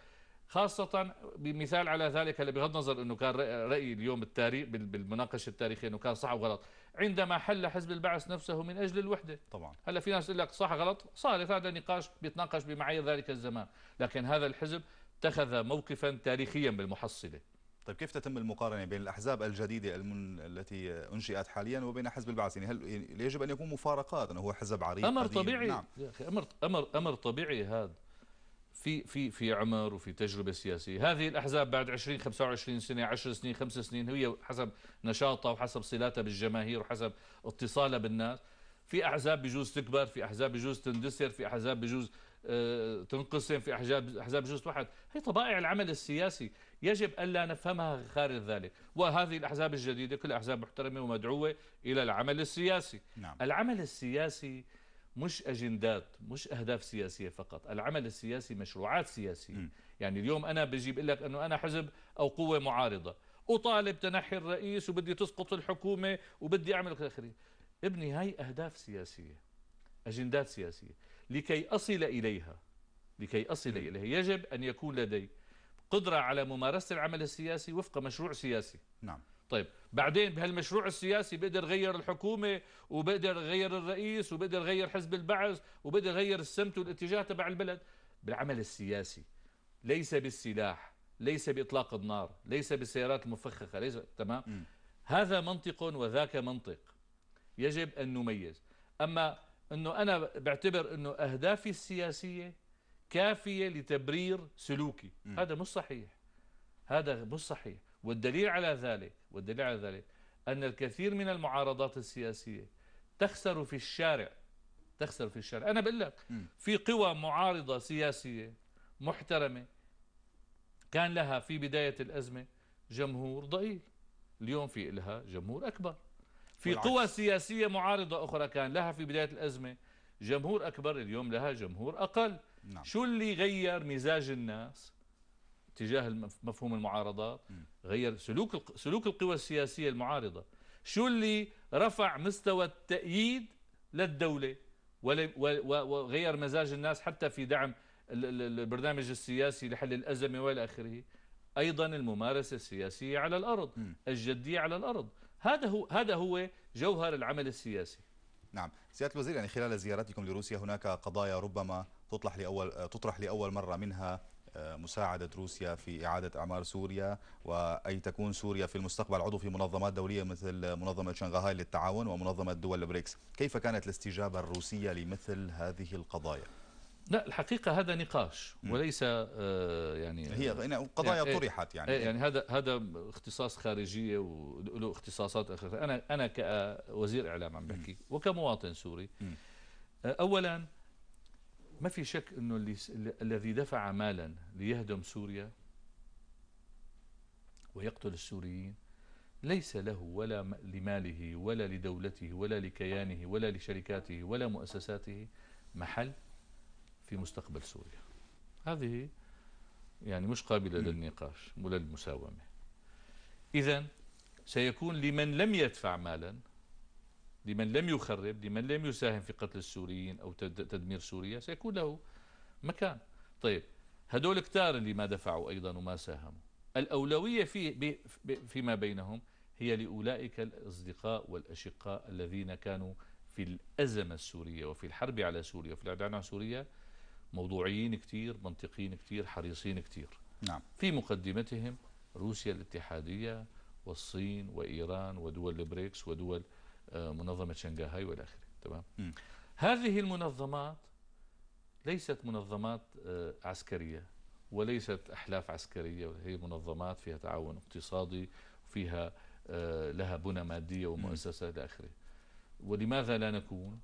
خاصة بمثال على ذلك بغض النظر انه كان رأيي اليوم التاريخ بالمناقشة التاريخية انه كان صح وغلط، عندما حل حزب البعث نفسه من اجل الوحدة طبعا هلا في ناس يقول لك صح غلط، صارت هذا نقاش بيتناقش بمعايير ذلك الزمان، لكن هذا الحزب اتخذ موقفا تاريخيا بالمحصلة طيب كيف تتم المقارنة بين الأحزاب الجديدة المن... التي أنشئت حاليا وبين حزب البعث يعني هل يجب أن يكون مفارقات أنه هو حزب عريق أمر قديم. طبيعي نعم. يا أخي أمر أمر أمر طبيعي هذا في في في عمر وفي تجربة سياسية هذه الأحزاب بعد 20 25 سنة 10 سنين 5 سنين هي حسب نشاطها وحسب صلاتها بالجماهير وحسب اتصالها بالناس في أحزاب بجوز تكبر في أحزاب بجوز تندثر في أحزاب بجوز آه، تنقسم في احزاب احزاب جزء واحد هي طبائع العمل السياسي يجب الا نفهمها خارج ذلك وهذه الاحزاب الجديده كلها احزاب محترمه ومدعوه الى العمل السياسي نعم. العمل السياسي مش اجندات مش اهداف سياسيه فقط العمل السياسي مشروعات سياسيه م. يعني اليوم انا بجي بقول لك انه انا حزب او قوه معارضه اطالب تنحي الرئيس وبدي تسقط الحكومه وبدي اعمل اخره ابني هاي اهداف سياسيه اجندات سياسيه لكي أصل إليها لكي أصل نعم. إليها يجب أن يكون لدي قدرة على ممارسة العمل السياسي وفق مشروع سياسي نعم طيب بعدين بهالمشروع السياسي بقدر غير الحكومة وبقدر غير الرئيس وبقدر غير حزب البعث وبقدر غير السمت والاتجاه تبع البلد بالعمل السياسي ليس بالسلاح ليس بإطلاق النار ليس بالسيارات المفخخة ليس تمام م. هذا منطق وذاك منطق يجب أن نميز أما أنه أنا بعتبر أنه أهدافي السياسية كافية لتبرير سلوكي م. هذا مش صحيح هذا مش صحيح والدليل على ذلك والدليل على ذلك أن الكثير من المعارضات السياسية تخسر في الشارع تخسر في الشارع أنا بقول لك في قوى معارضة سياسية محترمة كان لها في بداية الأزمة جمهور ضئيل اليوم في لها جمهور أكبر في قوى سياسية معارضة أخرى كان لها في بداية الأزمة جمهور أكبر اليوم لها جمهور أقل نعم. شو اللي غير مزاج الناس تجاه مفهوم المعارضات غير سلوك سلوك القوى السياسية المعارضة شو اللي رفع مستوى التأييد للدولة وغير مزاج الناس حتى في دعم البرنامج السياسي لحل الأزمة وإلى آخره أيضا الممارسة السياسية على الأرض الجدية على الأرض هذا هو هذا هو جوهر العمل السياسي نعم سياده الوزير يعني خلال زيارتكم لروسيا هناك قضايا ربما تطرح لاول تطرح لاول مره منها آه، مساعدة روسيا في إعادة أعمار سوريا وأي تكون سوريا في المستقبل عضو في منظمات دولية مثل منظمة شنغهاي للتعاون ومنظمة دول البريكس كيف كانت الاستجابة الروسية لمثل هذه القضايا؟ لا الحقيقة هذا نقاش وليس آه، يعني هي يعني قضايا يعني إيه، طرحت يعني إيه، يعني هذا هذا اختصاص خارجية وله اختصاصات أخرى أنا أنا كوزير إعلام عم بحكي وكمواطن سوري آه، أولا ما في شك أنه اللي الذي دفع مالا ليهدم سوريا ويقتل السوريين ليس له ولا لماله ولا لدولته ولا لكيانه ولا لشركاته ولا مؤسساته محل في مستقبل سوريا هذه يعني مش قابلة للنقاش ولا للمساومة إذا سيكون لمن لم يدفع مالا لمن لم يخرب لمن لم يساهم في قتل السوريين أو تدمير سوريا سيكون له مكان طيب هدول كتار اللي ما دفعوا أيضا وما ساهموا الأولوية في فيما بينهم هي لأولئك الأصدقاء والأشقاء الذين كانوا في الأزمة السورية وفي الحرب على سوريا وفي الإعلان عن سوريا موضوعيين كثير منطقيين كثير حريصين كثير نعم. في مقدمتهم روسيا الاتحادية والصين وإيران ودول البريكس ودول آه، منظمة شنغهاي والى اخره تمام هذه المنظمات ليست منظمات آه، عسكرية وليست أحلاف عسكرية هي منظمات فيها تعاون اقتصادي وفيها آه، لها بنى مادية ومؤسسة إلى آخره ولماذا لا نكون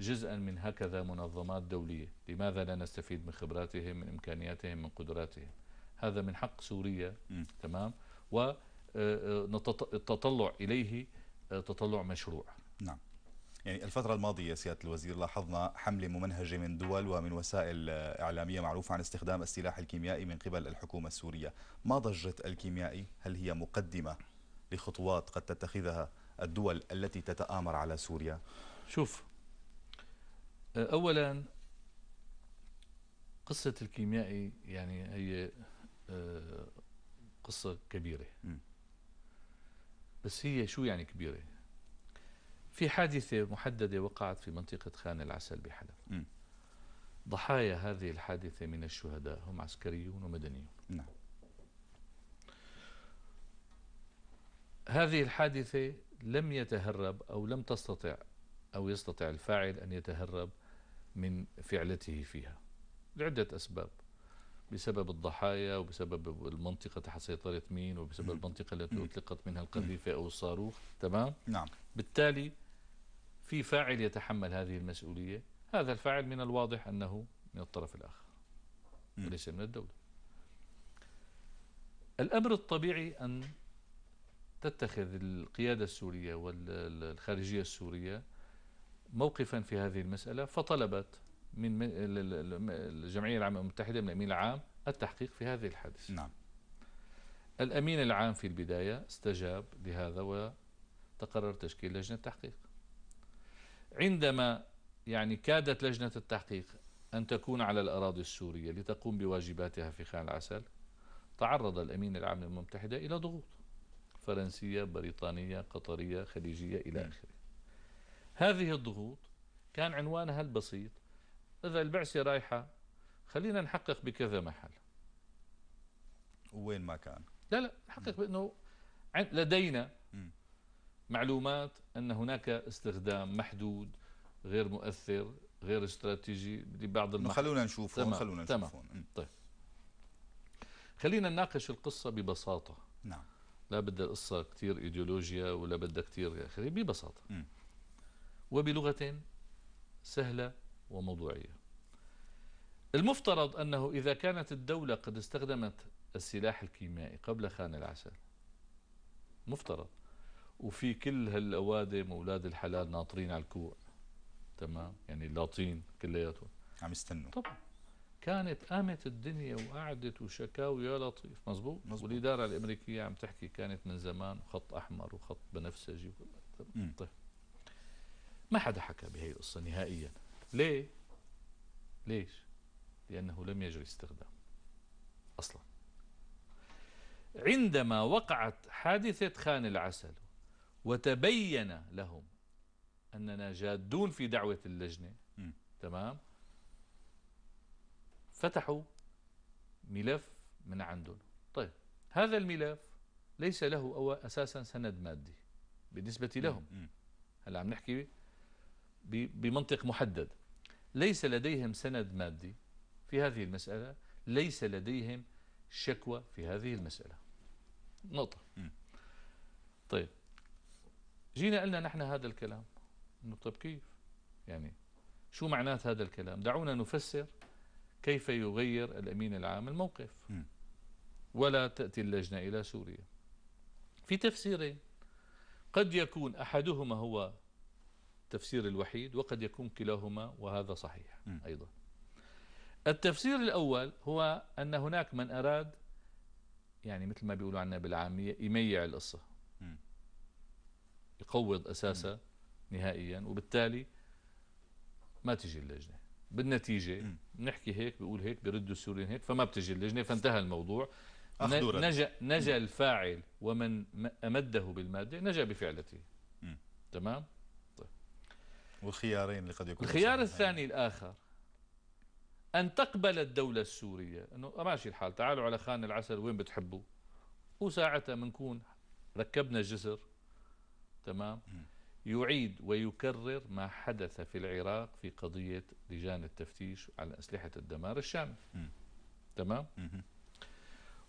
جزءا من هكذا منظمات دولية لماذا لا نستفيد من خبراتهم من إمكانياتهم من قدراتهم هذا من حق سوريا م. تمام والتطلع آه، آه، إليه آه، تطلع مشروع نعم يعني الفترة الماضية سيادة الوزير لاحظنا حملة ممنهجة من دول ومن وسائل إعلامية معروفة عن استخدام السلاح الكيميائي من قبل الحكومة السورية ما ضجة الكيميائي هل هي مقدمة لخطوات قد تتخذها الدول التي تتآمر على سوريا؟ شوف أولا قصة الكيميائي يعني هي آه، قصة كبيرة بس هي شو يعني كبيرة في حادثة محددة وقعت في منطقة خان العسل بحلب ضحايا هذه الحادثة من الشهداء هم عسكريون ومدنيون نعم. هذه الحادثة لم يتهرب أو لم تستطع أو يستطع الفاعل أن يتهرب من فعلته فيها لعدة أسباب بسبب الضحايا وبسبب المنطقة تحت سيطرة مين وبسبب المنطقة التي أطلقت منها القذيفة أو الصاروخ تمام؟ نعم بالتالي في فاعل يتحمل هذه المسؤولية هذا الفاعل من الواضح أنه من الطرف الآخر وليس من الدولة الأمر الطبيعي أن تتخذ القيادة السورية والخارجية السورية موقفا في هذه المسألة فطلبت من الجمعية العامة المتحدة من الأمين العام التحقيق في هذه الحادثة نعم الأمين العام في البداية استجاب لهذا وتقرر تشكيل لجنة تحقيق عندما يعني كادت لجنة التحقيق أن تكون على الأراضي السورية لتقوم بواجباتها في خان العسل تعرض الأمين العام للأمم المتحدة إلى ضغوط فرنسية بريطانية قطرية خليجية إلى نعم. آخره هذه الضغوط كان عنوانها البسيط إذا البعثة رايحة خلينا نحقق بكذا محل وين ما كان لا لا نحقق بأنه لدينا م. معلومات أن هناك استخدام محدود غير مؤثر غير استراتيجي لبعض المحل خلونا نشوف هون خلونا نشوف تمام. طيب خلينا نناقش القصة ببساطة نعم لا بدها قصة كثير ايديولوجيا ولا بدها كثير يا ببساطة م. وبلغة سهلة وموضوعية المفترض أنه إذا كانت الدولة قد استخدمت السلاح الكيميائي قبل خان العسل مفترض وفي كل هالأوادم وأولاد الحلال ناطرين على الكوع تمام يعني اللاطين كلياتهم عم يستنوا طبعا كانت قامت الدنيا وقعدت وشكاوي يا لطيف مزبوط, مزبوط. والإدارة الأمريكية عم تحكي كانت من زمان خط أحمر وخط بنفسجي طيب ما حدا حكى بهي القصة نهائيا ليه ليش لأنه لم يجري استخدام أصلا عندما وقعت حادثة خان العسل وتبين لهم أننا جادون في دعوة اللجنة م. تمام فتحوا ملف من عندهم طيب هذا الملف ليس له أساسا سند مادي بالنسبة لهم هلا عم نحكي بمنطق محدد ليس لديهم سند مادي في هذه المسألة ليس لديهم شكوى في هذه المسألة نقطة طيب جينا قلنا نحن هذا الكلام طيب كيف يعني شو معنات هذا الكلام دعونا نفسر كيف يغير الأمين العام الموقف ولا تأتي اللجنة إلى سوريا في تفسيرين قد يكون أحدهما هو التفسير الوحيد وقد يكون كلاهما وهذا صحيح م. أيضا التفسير الأول هو أن هناك من أراد يعني مثل ما بيقولوا عنا بالعامية يميع القصة يقوض أساسها نهائيا وبالتالي ما تجي اللجنة بالنتيجة نحكي بنحكي هيك بيقول هيك بيردوا السوريين هيك فما بتجي اللجنة فانتهى الموضوع نجا نجا الفاعل ومن امده بالماده نجا بفعلته تمام والخيارين اللي قد يكون الخيار الثاني يعني. الآخر أن تقبل الدولة السورية أنه ماشي الحال تعالوا على خان العسل وين بتحبوا وساعتها بنكون ركبنا الجسر تمام يعيد ويكرر ما حدث في العراق في قضية لجان التفتيش على أسلحة الدمار الشامل تمام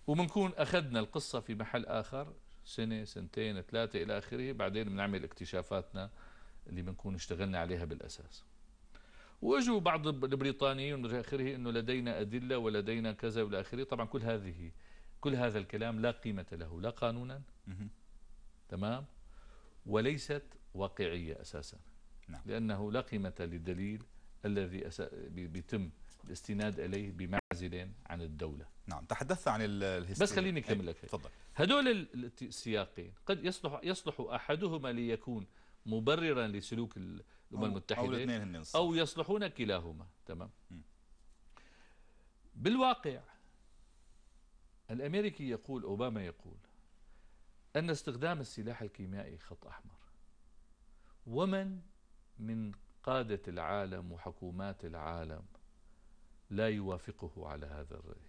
وبنكون أخذنا القصة في محل آخر سنة سنتين ثلاثة إلى آخره بعدين بنعمل اكتشافاتنا اللي بنكون اشتغلنا عليها بالأساس واجوا بعض البريطانيين من آخره أنه لدينا أدلة ولدينا كذا والى اخره طبعا كل هذه كل هذا الكلام لا قيمة له لا قانونا تمام وليست واقعية أساسا نعم. لأنه لا قيمة للدليل الذي أس... بيتم الاستناد إليه بمعزل عن الدولة نعم تحدثت عن الهستوري بس خليني أكمل لك تفضل هدول السياقين قد يصلح, يصلح أحدهما ليكون مبررا لسلوك الامم المتحده أو, أو يصلحون كلاهما تمام بالواقع الامريكي يقول اوباما يقول ان استخدام السلاح الكيميائي خط احمر ومن من قاده العالم وحكومات العالم لا يوافقه على هذا الرأي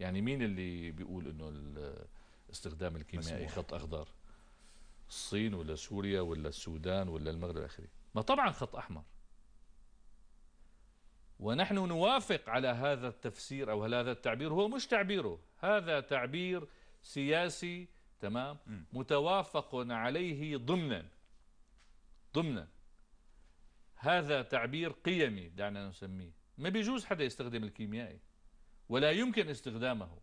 يعني مين اللي بيقول انه استخدام الكيميائي خط اخضر الصين ولا سوريا ولا السودان ولا المغرب الأخري ما طبعا خط أحمر ونحن نوافق على هذا التفسير أو هذا التعبير هو مش تعبيره هذا تعبير سياسي تمام متوافق عليه ضمنا ضمنا هذا تعبير قيمي دعنا نسميه ما بيجوز حدا يستخدم الكيميائي ولا يمكن استخدامه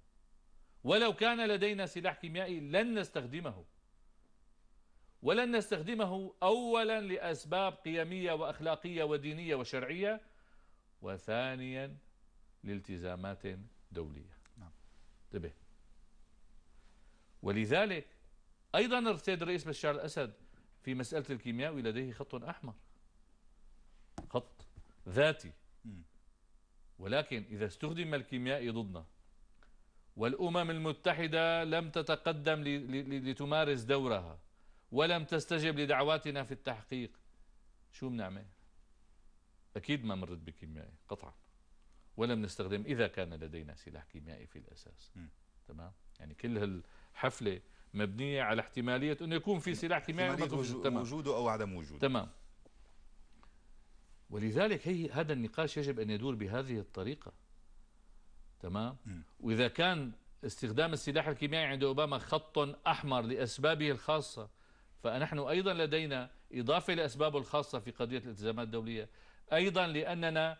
ولو كان لدينا سلاح كيميائي لن نستخدمه ولن نستخدمه أولا لأسباب قيمية وأخلاقية ودينية وشرعية وثانيا لالتزامات دولية نعم. انتبه ولذلك أيضا ارتد رئيس بشار الأسد في مسألة الكيمياء لديه خط أحمر خط ذاتي ولكن إذا استخدم الكيميائي ضدنا والأمم المتحدة لم تتقدم لتمارس دورها ولم تستجب لدعواتنا في التحقيق شو بنعمل أكيد ما مرد بكيميائي قطعا ولم نستخدم إذا كان لدينا سلاح كيميائي في الأساس تمام يعني كل هالحفلة مبنية على احتمالية أنه يكون في سلاح كيميائي تمام وجوده أو عدم وجوده تمام ولذلك هي هذا النقاش يجب أن يدور بهذه الطريقة تمام م. وإذا كان استخدام السلاح الكيميائي عند أوباما خط أحمر لأسبابه الخاصة فنحن أيضا لدينا إضافة لأسبابه الخاصة في قضية الالتزامات الدولية أيضا لأننا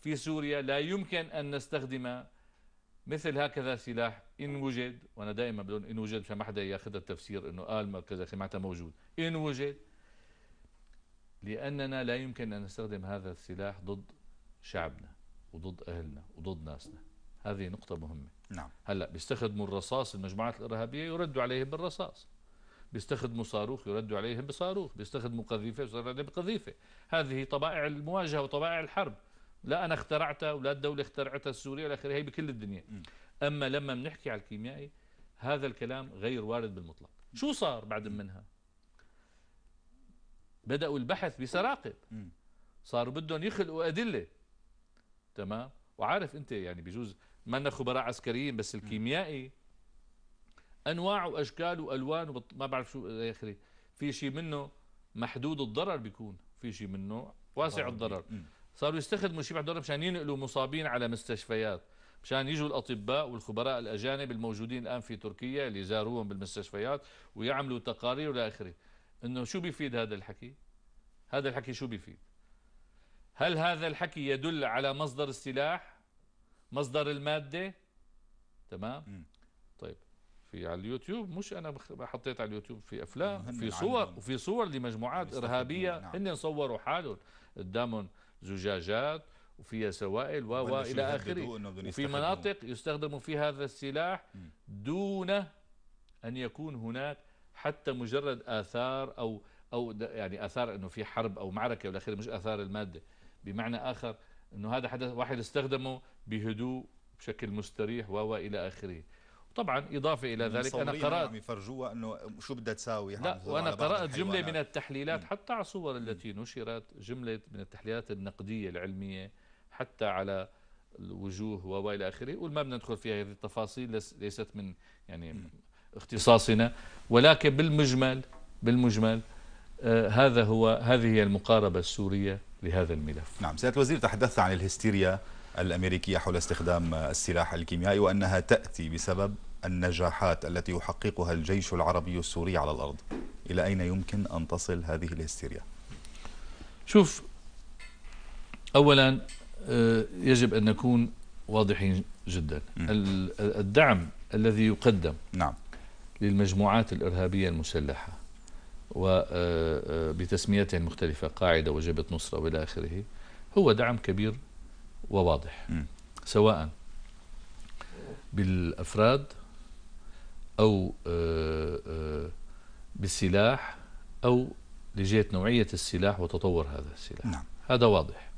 في سوريا لا يمكن أن نستخدم مثل هكذا سلاح إن وجد وأنا دائما بدون إن وجد مشان ما حدا ياخذ التفسير إنه قال ما كذا معناتها موجود إن وجد لأننا لا يمكن أن نستخدم هذا السلاح ضد شعبنا وضد أهلنا وضد ناسنا هذه نقطة مهمة نعم هلأ بيستخدموا الرصاص المجموعات الإرهابية يردوا عليه بالرصاص بيستخدموا صاروخ يردوا عليهم بصاروخ بيستخدموا قذيفة يرد عليهم بقذيفة هذه طبائع المواجهة وطبائع الحرب لا أنا اخترعتها ولا الدولة اخترعتها السورية إلى آخره هي بكل الدنيا أما لما بنحكي على الكيميائي هذا الكلام غير وارد بالمطلق شو صار بعد منها بدأوا البحث بسراقب صاروا بدهم يخلقوا أدلة تمام وعارف أنت يعني بجوز ما خبراء عسكريين بس الكيميائي انواع واشكال والوان وبط... ما بعرف شو الى اخره في شيء منه محدود الضرر بيكون في شيء منه واسع الضرر صاروا يستخدموا شيء بعدهم مشان ينقلوا مصابين على مستشفيات مشان يجوا الاطباء والخبراء الاجانب الموجودين الان في تركيا اللي زاروهم بالمستشفيات ويعملوا تقارير والى اخره انه شو بيفيد هذا الحكي هذا الحكي شو بيفيد هل هذا الحكي يدل على مصدر السلاح مصدر الماده تمام طيب في على اليوتيوب مش انا حطيت على اليوتيوب في افلام في صور وفي صور لمجموعات ارهابيه نعم. هن صوروا حالهم قدامهم زجاجات وفيها سوائل و والى اخره وفي مناطق يستخدم فيها هذا السلاح دون ان يكون هناك حتى مجرد اثار او او يعني اثار انه في حرب او معركه والى اخره مش اثار الماده بمعنى اخر انه هذا حدث واحد استخدمه بهدوء بشكل مستريح و الى اخره طبعا إضافة إلى ذلك أنا قرأت عم يفرجوها أنه شو بدها تساوي لا وأنا قرأت جملة من التحليلات حتى على الصور التي نشرت جملة من التحليلات النقدية العلمية حتى على الوجوه والى اخره وما بدنا ندخل في هذه التفاصيل ليست من يعني اختصاصنا ولكن بالمجمل بالمجمل آه هذا هو هذه هي المقاربه السوريه لهذا الملف نعم سياده الوزير تحدثت عن الهستيريا الأمريكية حول استخدام السلاح الكيميائي وأنها تأتي بسبب النجاحات التي يحققها الجيش العربي السوري على الأرض إلى أين يمكن أن تصل هذه الهستيريا؟ شوف أولا آه، يجب أن نكون واضحين جدا الدعم الذي يقدم نعم للمجموعات الإرهابية المسلحة وبتسميتها آه، آه، المختلفة قاعدة وجبهة نصرة وإلى آخره هو دعم كبير وواضح م. سواء بالأفراد أو آه، آه، بالسلاح أو لجهة نوعية السلاح وتطور هذا السلاح نعم. هذا واضح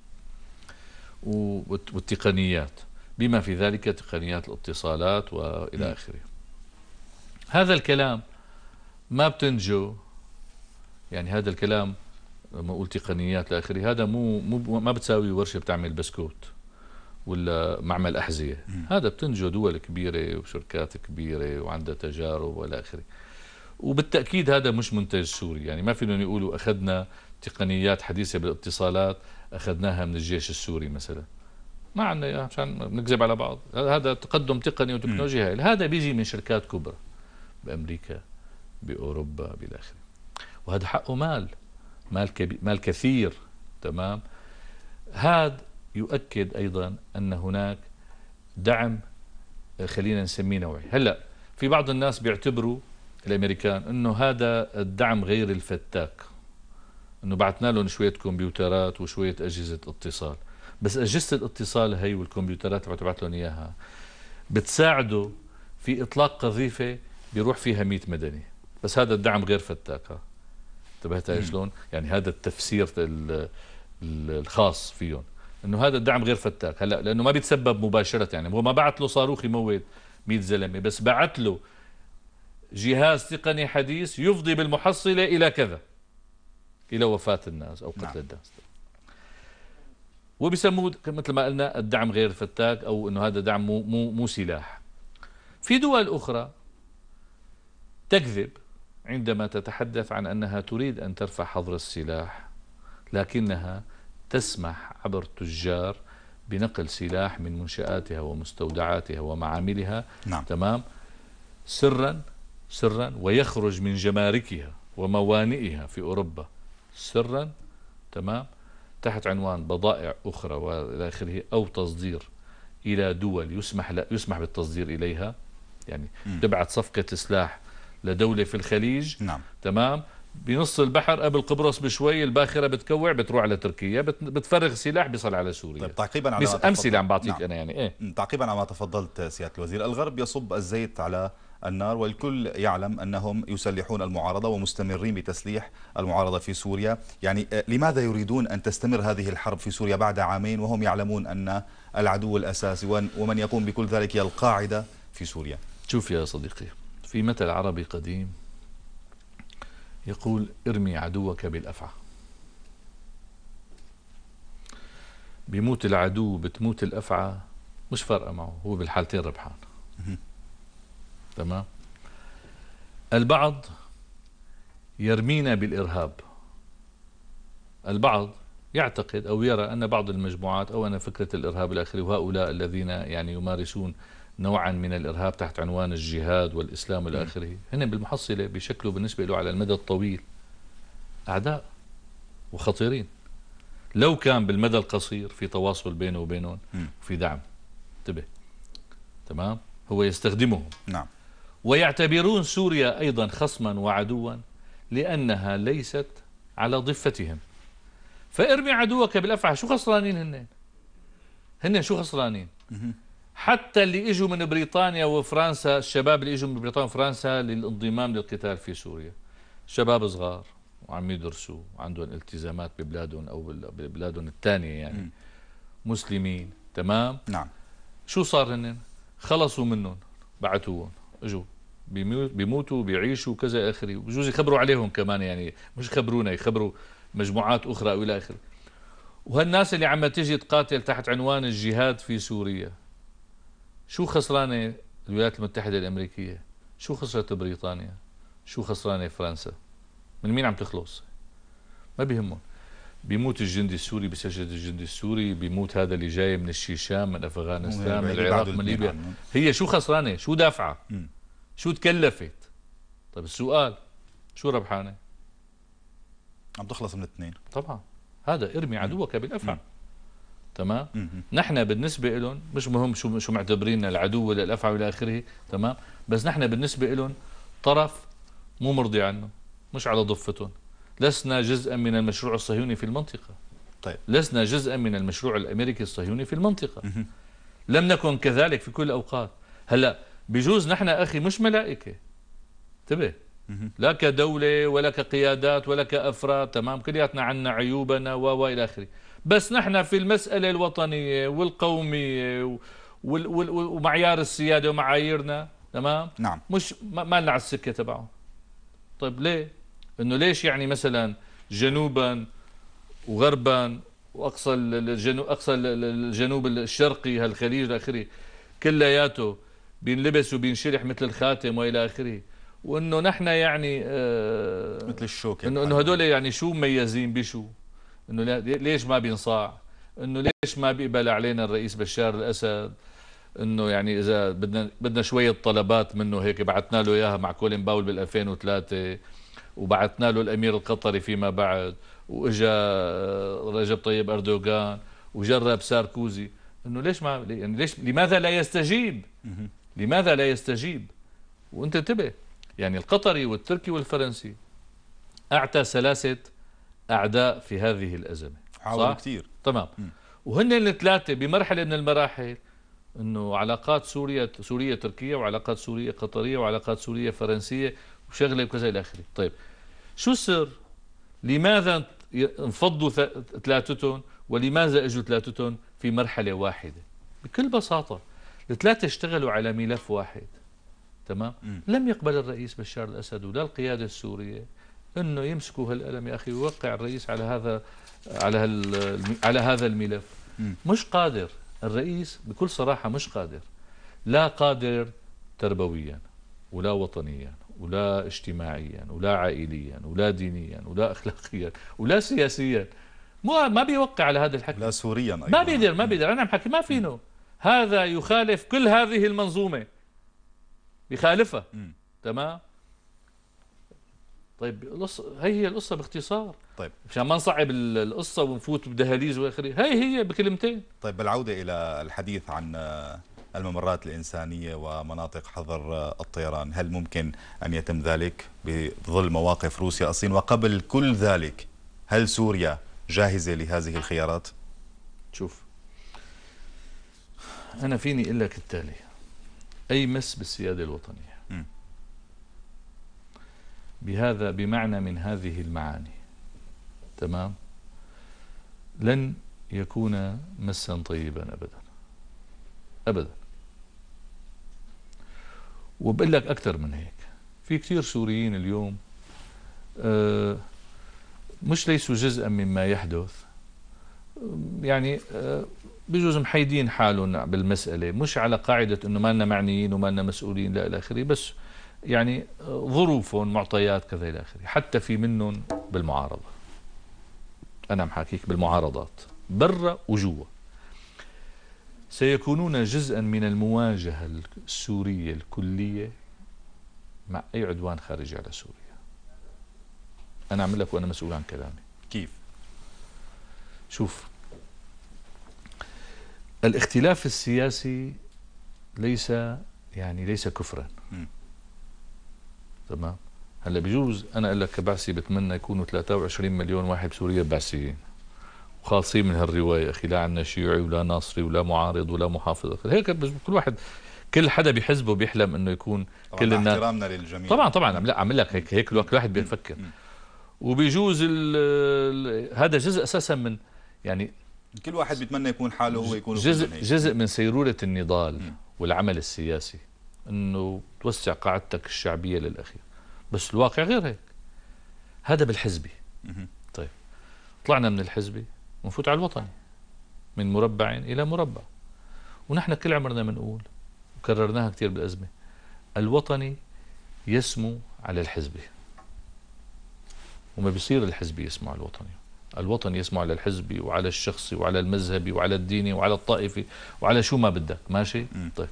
والتقنيات بما في ذلك تقنيات الاتصالات وإلى آخره هذا الكلام ما بتنجو يعني هذا الكلام ما اقول تقنيات لاخره هذا مو مو ما بتساوي ورشه بتعمل بسكوت ولا معمل أحذية هذا بتنتجه دول كبيرة وشركات كبيرة وعندها تجارب والى آخره وبالتأكيد هذا مش منتج سوري يعني ما فينا يقولوا أخذنا تقنيات حديثة بالاتصالات أخذناها من الجيش السوري مثلا ما عندنا عشان نكذب على بعض هذا تقدم تقني وتكنولوجيا هذا بيجي من شركات كبرى بأمريكا بأوروبا بالآخر اخره وهذا حقه مال مال كبير مال كثير تمام هذا يؤكد أيضا أن هناك دعم آه، خلينا نسميه نوعي هلأ في بعض الناس بيعتبروا الأمريكان أنه هذا الدعم غير الفتاك أنه بعثنا لهم شوية كمبيوترات وشوية أجهزة اتصال بس أجهزة الاتصال هي والكمبيوترات اللي تبعت لهم إياها بتساعده في إطلاق قذيفة بيروح فيها 100 مدني بس هذا الدعم غير فتاك انتبهت شلون؟ يعني هذا التفسير الخاص فيهم انه هذا الدعم غير فتاك هلا لانه ما بيتسبب مباشره يعني هو ما بعت له صاروخ يموت 100 زلمه بس بعت له جهاز تقني حديث يفضي بالمحصله الى كذا الى وفاه الناس او قتل نعم. الناس وبسموه مثل ما قلنا الدعم غير فتاك او انه هذا دعم مو مو, مو سلاح في دول اخرى تكذب عندما تتحدث عن انها تريد ان ترفع حظر السلاح لكنها تسمح عبر تجار بنقل سلاح من منشآتها ومستودعاتها ومعاملها نعم. تمام سرا سرا ويخرج من جماركها وموانئها في أوروبا سرا تمام تحت عنوان بضائع أخرى وإلى آخره أو تصدير إلى دول يسمح لا يسمح بالتصدير إليها يعني م. تبعت صفقة سلاح لدولة في الخليج نعم. تمام بنص البحر قبل قبرص بشوي الباخره بتكوع بتروح على تركيا بتفرغ سلاح بيصل على سوريا طيب تعقيبا على بس امثله عم بعطيك نعم. انا يعني ايه تعقيبا على ما تفضلت سياده الوزير الغرب يصب الزيت على النار والكل يعلم انهم يسلحون المعارضه ومستمرين بتسليح المعارضه في سوريا، يعني آه، لماذا يريدون ان تستمر هذه الحرب في سوريا بعد عامين وهم يعلمون ان العدو الاساسي ومن يقوم بكل ذلك هي القاعده في سوريا؟ شوف يا صديقي في مثل عربي قديم يقول ارمي عدوك بالأفعى بيموت العدو بتموت الأفعى مش فارقة معه هو بالحالتين ربحان تمام البعض يرمينا بالإرهاب البعض يعتقد أو يرى أن بعض المجموعات أو أن فكرة الإرهاب الآخري وهؤلاء الذين يعني يمارسون نوعا من الإرهاب تحت عنوان الجهاد والإسلام إلى آخره هن بالمحصلة بشكله بالنسبة له على المدى الطويل أعداء وخطيرين لو كان بالمدى القصير في تواصل بينه وبينهم وفي دعم انتبه تمام هو يستخدمهم نعم ويعتبرون سوريا أيضا خصما وعدوا لأنها ليست على ضفتهم فارمي عدوك بالأفعى شو خسرانين هن هن شو خسرانين حتى اللي اجوا من بريطانيا وفرنسا الشباب اللي اجوا من بريطانيا وفرنسا للانضمام للقتال في سوريا شباب صغار وعم يدرسوا وعندهم التزامات ببلادهم او ببلادهم الثانيه يعني م. مسلمين تمام نعم شو صار هن خلصوا منهم بعتوهم اجوا بيموتوا بيعيشوا كذا اخره بجوز يخبروا عليهم كمان يعني مش خبرونا يخبروا مجموعات اخرى او الى اخره وهالناس اللي عم تجي تقاتل تحت عنوان الجهاد في سوريا شو خسرانة الولايات المتحدة الأمريكية شو خسرت بريطانيا شو خسرانة فرنسا من مين عم تخلص ما بيهمهم بيموت الجندي السوري بسجد الجندي السوري بيموت هذا اللي جاي من الشيشان من افغانستان من العراق من ليبيا هي شو خسرانه شو دافعه شو تكلفت طيب السؤال شو ربحانه عم تخلص من الاثنين طبعا هذا ارمي عدوك بالافعى تمام نحن بالنسبة لهم مش مهم شو شو معتبريننا العدو ولا الأفعى ولا آخره تمام بس نحن بالنسبة لهم طرف مو مرضي عنه مش على ضفتهم لسنا جزءا من المشروع الصهيوني في المنطقة طيب. لسنا جزءا من المشروع الأمريكي الصهيوني في المنطقة لم نكن كذلك في كل الأوقات هلأ بجوز نحن أخي مش ملائكة انتبه لا كدولة ولا كقيادات ولا كأفراد تمام كلياتنا عنا عيوبنا و وإلى آخره بس نحن في المسألة الوطنية والقومية ومعيار السيادة ومعاييرنا تمام نعم مش ما لنا على السكة تبعه طيب ليه انه ليش يعني مثلا جنوبا وغربا واقصى الجنوب اقصى الجنوب الشرقي هالخليج الى اخره كلياته بينلبس وبينشرح مثل الخاتم والى اخره وانه نحن يعني آه مثل الشوكه انه هدول يعني شو مميزين بشو انه ليش ما بينصاع انه ليش ما بيقبل علينا الرئيس بشار الاسد انه يعني اذا بدنا بدنا شويه طلبات منه هيك بعثنا له اياها مع كولين باول بال 2003 وبعثنا له الامير القطري فيما بعد واجا آه، رجب طيب اردوغان وجرب ساركوزي انه ليش ما يعني ليش لماذا لا يستجيب؟ لماذا لا يستجيب؟ وانت انتبه يعني القطري والتركي والفرنسي اعتى سلاسه أعداء في هذه الأزمة حاولوا كثير تمام وهن الثلاثة بمرحلة من المراحل انه علاقات سوريا سوريا تركيا وعلاقات سوريا قطريه وعلاقات سوريا فرنسيه وشغله وكذا الى اخره، طيب شو السر؟ لماذا انفضوا ثلاثتهم ولماذا اجوا ثلاثتهم في مرحله واحده؟ بكل بساطه الثلاثه اشتغلوا على ملف واحد تمام؟ م. لم يقبل الرئيس بشار الاسد ولا القياده السوريه انه يمسكوا هالقلم يا اخي ويوقع الرئيس على هذا على على هذا الملف مش قادر الرئيس بكل صراحه مش قادر لا قادر تربويا ولا وطنيا ولا اجتماعيا ولا عائليا ولا دينيا ولا اخلاقيا ولا سياسيا مو ما بيوقع على هذا الحكم لا سوريا أيضا. ما بيقدر ما بيقدر انا عم حكي ما فينه هذا يخالف كل هذه المنظومه بخالفها تمام طيب القصه هي هي القصه باختصار طيب مشان ما نصعب القصه ونفوت بدهاليز واخره هي هي بكلمتين طيب بالعوده الى الحديث عن الممرات الإنسانية ومناطق حظر الطيران هل ممكن أن يتم ذلك بظل مواقف روسيا الصين وقبل كل ذلك هل سوريا جاهزة لهذه الخيارات؟ شوف أنا فيني إلا لك التالي أي مس بالسيادة الوطنية بهذا بمعنى من هذه المعاني تمام لن يكون مسا طيبا أبدا أبدا وبقول لك أكثر من هيك في كثير سوريين اليوم آه، مش ليسوا جزءا مما يحدث يعني آه، بجوز محيدين حالهم بالمسألة مش على قاعدة أنه ما لنا معنيين وما لنا مسؤولين لا إلى آخره بس يعني ظروفهم معطيات كذا إلى آخره حتى في منهم بالمعارضة أنا محاكيك بالمعارضات برا وجوا سيكونون جزءا من المواجهة السورية الكلية مع أي عدوان خارجي على سوريا أنا أعمل لك وأنا مسؤول عن كلامي كيف؟ شوف الاختلاف السياسي ليس يعني ليس كفرا م. تمام هلا بجوز انا اقول لك كبعثي بتمنى يكونوا 23 مليون واحد بسوريا بعثيين وخالصين من هالروايه اخي لا عندنا شيوعي ولا ناصري ولا معارض ولا محافظ أخي. هيك كل واحد كل حدا بحزبه بيحلم انه يكون كل الناس احترامنا للجميع طبعا طبعا نعم. لا عم لك هيك هيك كل واحد بيفكر وبيجوز ال هذا جزء اساسا من يعني كل واحد بيتمنى يكون حاله هو يكون جزء جزء من سيروره النضال والعمل السياسي انه توسع قاعدتك الشعبيه للاخير بس الواقع غير هيك هذا بالحزبي طيب طلعنا من الحزبي ونفوت على الوطني من مربع الى مربع ونحن كل عمرنا بنقول وكررناها كثير بالازمه الوطني يسمو على الحزبي وما بيصير الحزبي يسمو على الوطني الوطن يسمو على الحزبي وعلى الشخصي وعلى المذهبي وعلى الديني وعلى الطائفي وعلى شو ما بدك ماشي طيب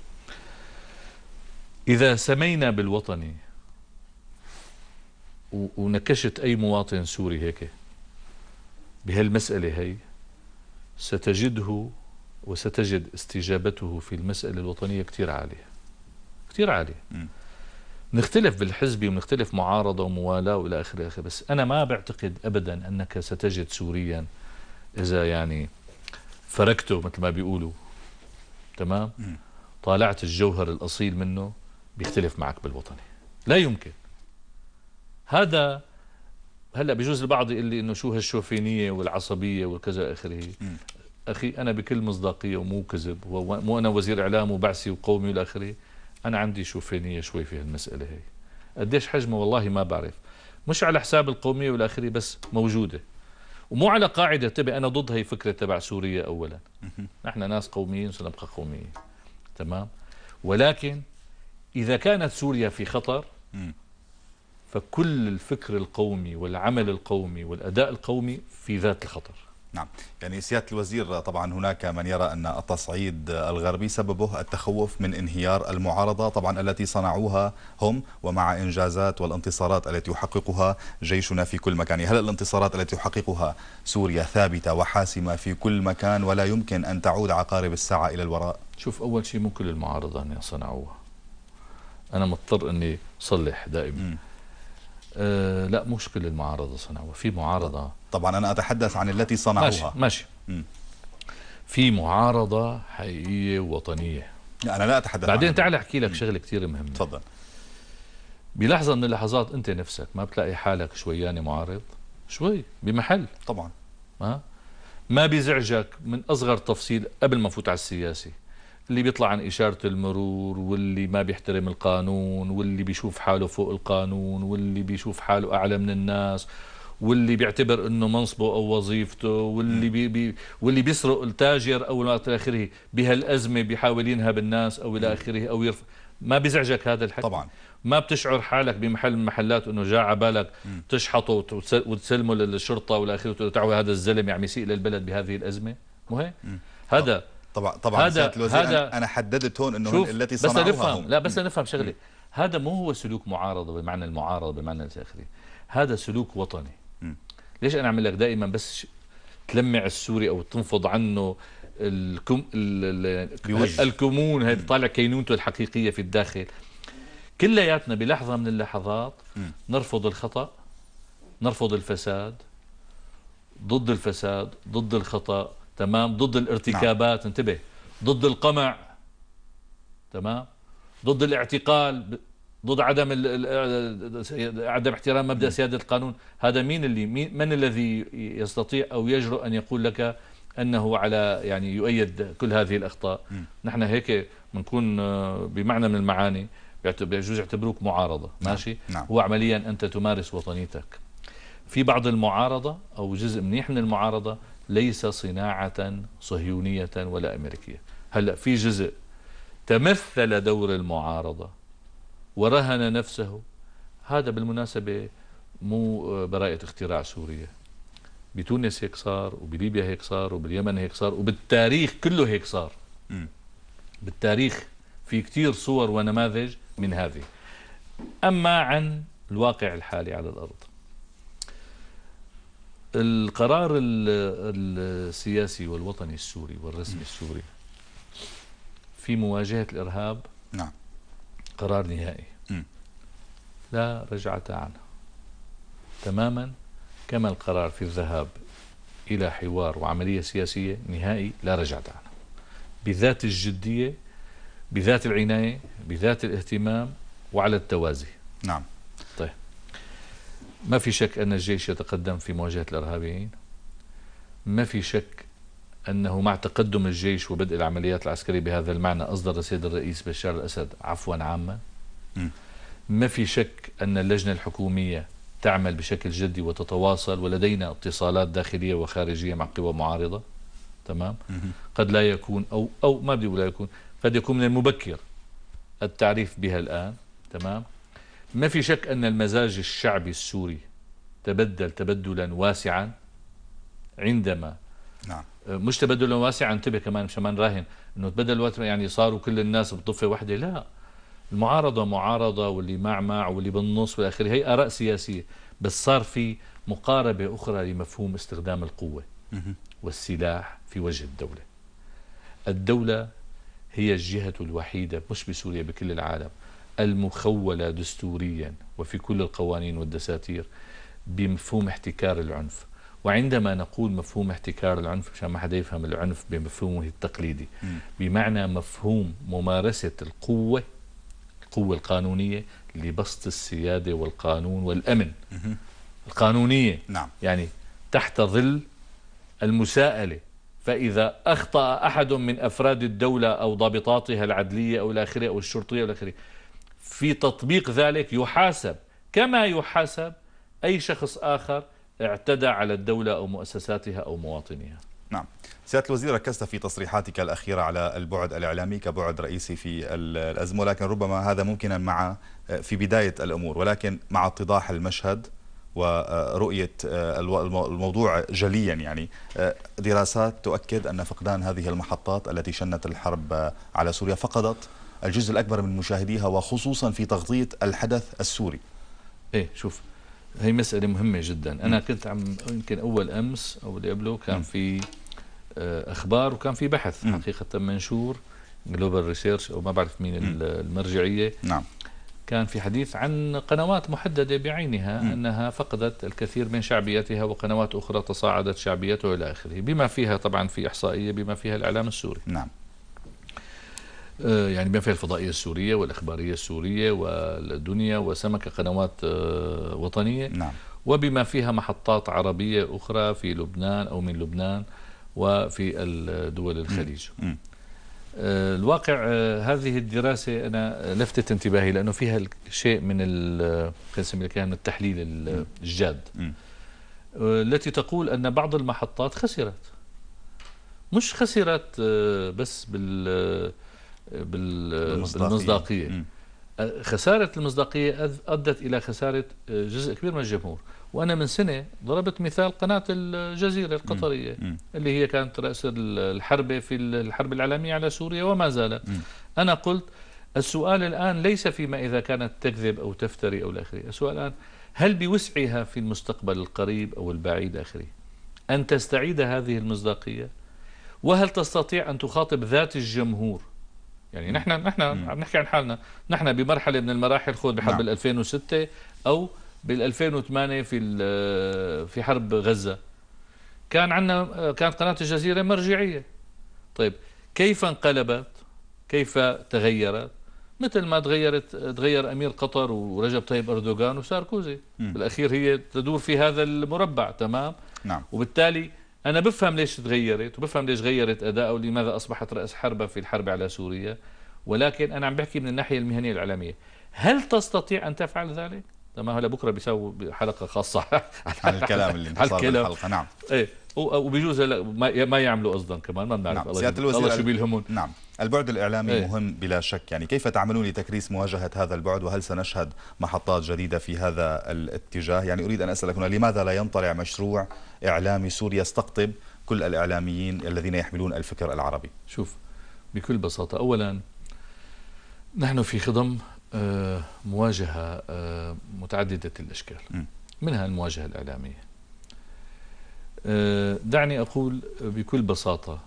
إذا سمينا بالوطني ونكشت أي مواطن سوري هيك بهالمسألة هي ستجده وستجد استجابته في المسألة الوطنية كتير عالية كتير عالية نختلف بالحزب ونختلف معارضة وموالاة وإلى آخره آخر بس أنا ما بعتقد أبدا أنك ستجد سوريا إذا يعني فركته مثل ما بيقولوا تمام طالعت الجوهر الأصيل منه بيختلف معك بالوطني لا يمكن هذا هلا بجوز البعض يقول لي انه شو هالشوفينيه والعصبيه وكذا اخره اخي انا بكل مصداقيه ومو كذب ومو انا وزير اعلام وبعثي وقومي والى اخره انا عندي شوفينيه شوي في هالمساله هي قديش حجمه والله ما بعرف مش على حساب القوميه والى اخره بس موجوده ومو على قاعده تبع انا ضد هي فكره تبع سوريا اولا نحن ناس قوميين سنبقى قوميين تمام ولكن إذا كانت سوريا في خطر فكل الفكر القومي والعمل القومي والأداء القومي في ذات الخطر نعم يعني سيادة الوزير طبعا هناك من يرى أن التصعيد الغربي سببه التخوف من انهيار المعارضة طبعا التي صنعوها هم ومع إنجازات والانتصارات التي يحققها جيشنا في كل مكان هل الانتصارات التي يحققها سوريا ثابتة وحاسمة في كل مكان ولا يمكن أن تعود عقارب الساعة إلى الوراء شوف أول شيء مو كل المعارضة أن صنعوها انا مضطر اني صلح دائما آه لا مشكل المعارضه صنعوها في معارضه طبعا انا اتحدث عن التي صنعوها ماشي, ماشي. في معارضه حقيقيه وطنيه لا انا لا اتحدث بعدين تعال احكي لك شغله كثير مهمه تفضل بلحظه من اللحظات انت نفسك ما بتلاقي حالك شوياني يعني معارض شوي بمحل طبعا ما ما بيزعجك من اصغر تفصيل قبل ما فوت على السياسي اللي بيطلع عن إشارة المرور واللي ما بيحترم القانون واللي بيشوف حاله فوق القانون واللي بيشوف حاله أعلى من الناس واللي بيعتبر انه منصبه او وظيفته واللي بي بي واللي بيسرق التاجر او الى اخره بهالازمه بيحاول ينهب الناس او الى اخره او يرفع ما بيزعجك هذا الحكي طبعا ما بتشعر حالك بمحل من المحلات انه جاء على بالك تشحطه وتسلمه للشرطه والى اخره وتقول هذا الزلمه عم يسيء يعني للبلد بهذه الازمه مو هيك؟ هذا طبعا طبعا هذا هذا انا حددت هون انه التي صنعوها بس نفهم لا بس نفهم شغله هذا مو هو سلوك معارضه بمعنى المعارضه بمعنى الاخري هذا سلوك وطني ليش انا اعمل لك دائما بس تلمع السوري او تنفض عنه الكم الكمون هذه طالع كينونته الحقيقيه في الداخل كلياتنا بلحظه من اللحظات نرفض الخطا نرفض الفساد ضد الفساد ضد الخطا تمام ضد الارتكابات نعم. انتبه ضد القمع تمام ضد الاعتقال ضد عدم عدم احترام مبدا نعم. سياده القانون هذا مين اللي مين من الذي يستطيع او يجرؤ ان يقول لك انه على يعني يؤيد كل هذه الاخطاء م. نحن هيك بنكون آه، بمعنى من المعاني بيجوز يعتبروك معارضه نعم. ماشي نعم. هو عمليا انت تمارس وطنيتك في بعض المعارضه او جزء منيح من المعارضه ليس صناعة صهيونية ولا أمريكية هلأ في جزء تمثل دور المعارضة ورهن نفسه هذا بالمناسبة مو براءة اختراع سوريا بتونس هيك صار وبليبيا هيك صار وباليمن هيك صار وبالتاريخ كله هيك صار بالتاريخ في كتير صور ونماذج من هذه أما عن الواقع الحالي على الأرض القرار السياسي والوطني السوري والرسمي السوري في مواجهة الإرهاب نعم قرار نهائي لا رجعة عنه تماما كما القرار في الذهاب إلى حوار وعملية سياسية نهائي لا رجعة عنه بذات الجدية بذات العناية بذات الاهتمام وعلى التوازي نعم ما في شك أن الجيش يتقدم في مواجهة الإرهابيين ما في شك أنه مع تقدم الجيش وبدء العمليات العسكرية بهذا المعنى أصدر السيد الرئيس بشار الأسد عفوا عاما ما في شك أن اللجنة الحكومية تعمل بشكل جدي وتتواصل ولدينا اتصالات داخلية وخارجية مع قوى معارضة تمام قد لا يكون أو, أو ما بدي لا يكون قد يكون من المبكر التعريف بها الآن تمام ما في شك أن المزاج الشعبي السوري تبدل تبدلا واسعا عندما نعم. آه، مش تبدلا واسعا انتبه كمان مشان كمان نراهن انه تبدل يعني صاروا كل الناس بضفه واحده لا المعارضه معارضه واللي مع مع واللي بالنص والاخر هي اراء سياسيه بس صار في مقاربه اخرى لمفهوم استخدام القوه والسلاح في وجه الدوله الدوله هي الجهه الوحيده مش بسوريا بكل العالم المخولة دستوريا وفي كل القوانين والدساتير بمفهوم احتكار العنف وعندما نقول مفهوم احتكار العنف مشان ما حدا يفهم العنف بمفهومه التقليدي بمعنى مفهوم ممارسة القوة القوة القانونية لبسط السيادة والقانون والأمن القانونية نعم. يعني تحت ظل المساءلة فإذا أخطأ أحد من أفراد الدولة أو ضابطاتها العدلية أو الآخرية أو الشرطية أو الآخرية في تطبيق ذلك يحاسب كما يحاسب أي شخص آخر اعتدى على الدولة أو مؤسساتها أو مواطنيها نعم سيادة الوزير ركزت في تصريحاتك الأخيرة على البعد الإعلامي كبعد رئيسي في الأزمة لكن ربما هذا ممكنا مع في بداية الأمور ولكن مع اتضاح المشهد ورؤية آه، الموضوع جليا يعني آه، دراسات تؤكد أن فقدان هذه المحطات التي شنت الحرب على سوريا فقدت الجزء الأكبر من مشاهديها وخصوصا في تغطية الحدث السوري إيه شوف هي مسألة مهمة جدا أنا م. كنت عم يمكن أول أمس أو اللي قبله كان في آه، أخبار وكان في بحث م. حقيقة منشور جلوبال ريسيرش أو ما بعرف مين م. المرجعية نعم كان في حديث عن قنوات محددة بعينها م. أنها فقدت الكثير من شعبيتها وقنوات أخرى تصاعدت شعبيتها إلى آخره بما فيها طبعا في إحصائية بما فيها الإعلام السوري نعم آه، يعني بما فيها الفضائية السورية والإخبارية السورية والدنيا وسمكة قنوات آه، وطنية نعم. وبما فيها محطات عربية أخرى في لبنان أو من لبنان وفي الدول الخليج م. آه، الواقع هذه الدراسة أنا لفتت انتباهي لأنه فيها شيء من التحليل الجاد التي تقول أن بعض المحطات خسرت مش خسرت بس بال بالمصداقية خسارة المصداقية أدت إلى خسارة آه، جزء كبير من الجمهور وأنا من سنة ضربت مثال قناة الجزيرة القطرية اللي هي كانت رأس الحرب في الحرب العالمية على سوريا وما زالت أنا قلت السؤال الآن ليس فيما إذا كانت تكذب أو تفتري أو الآخري السؤال الآن هل بوسعها في المستقبل القريب أو البعيد آخره أن تستعيد هذه المصداقية وهل تستطيع أن تخاطب ذات الجمهور يعني نحن نحن عم نحكي عن حالنا نحن بمرحله من المراحل خود بحرب نعم. 2006 او بال 2008 في في حرب غزه كان عندنا كانت قناه الجزيره مرجعيه طيب كيف انقلبت كيف تغيرت مثل ما تغيرت تغير امير قطر ورجب طيب اردوغان وساركوزي بالاخير هي تدور في هذا المربع تمام نعم وبالتالي أنا بفهم ليش تغيرت وبفهم ليش غيرت أداء ولماذا أصبحت رأس حربة في الحرب على سوريا ولكن أنا عم بحكي من الناحية المهنية العالمية هل تستطيع أن تفعل ذلك؟ طبعا هلا بكرة بيسوي حلقه خاصه عن الكلام اللي انتصار الحلقه نعم إيه وبيجوز هلا ما يعملوا قصدا كمان ما بنعرف نعم. الله سياده الوزير الله شو بيلهمون نعم البعد الاعلامي إيه؟ مهم بلا شك يعني كيف تعملون لتكريس مواجهه هذا البعد وهل سنشهد محطات جديده في هذا الاتجاه يعني اريد ان اسالك هنا لماذا لا ينطلع مشروع اعلامي سوري يستقطب كل الاعلاميين الذين يحملون الفكر العربي شوف بكل بساطه اولا نحن في خضم آه، مواجهه آه، متعدده الاشكال منها المواجهه الاعلاميه آه، دعني أقول بكل بساطة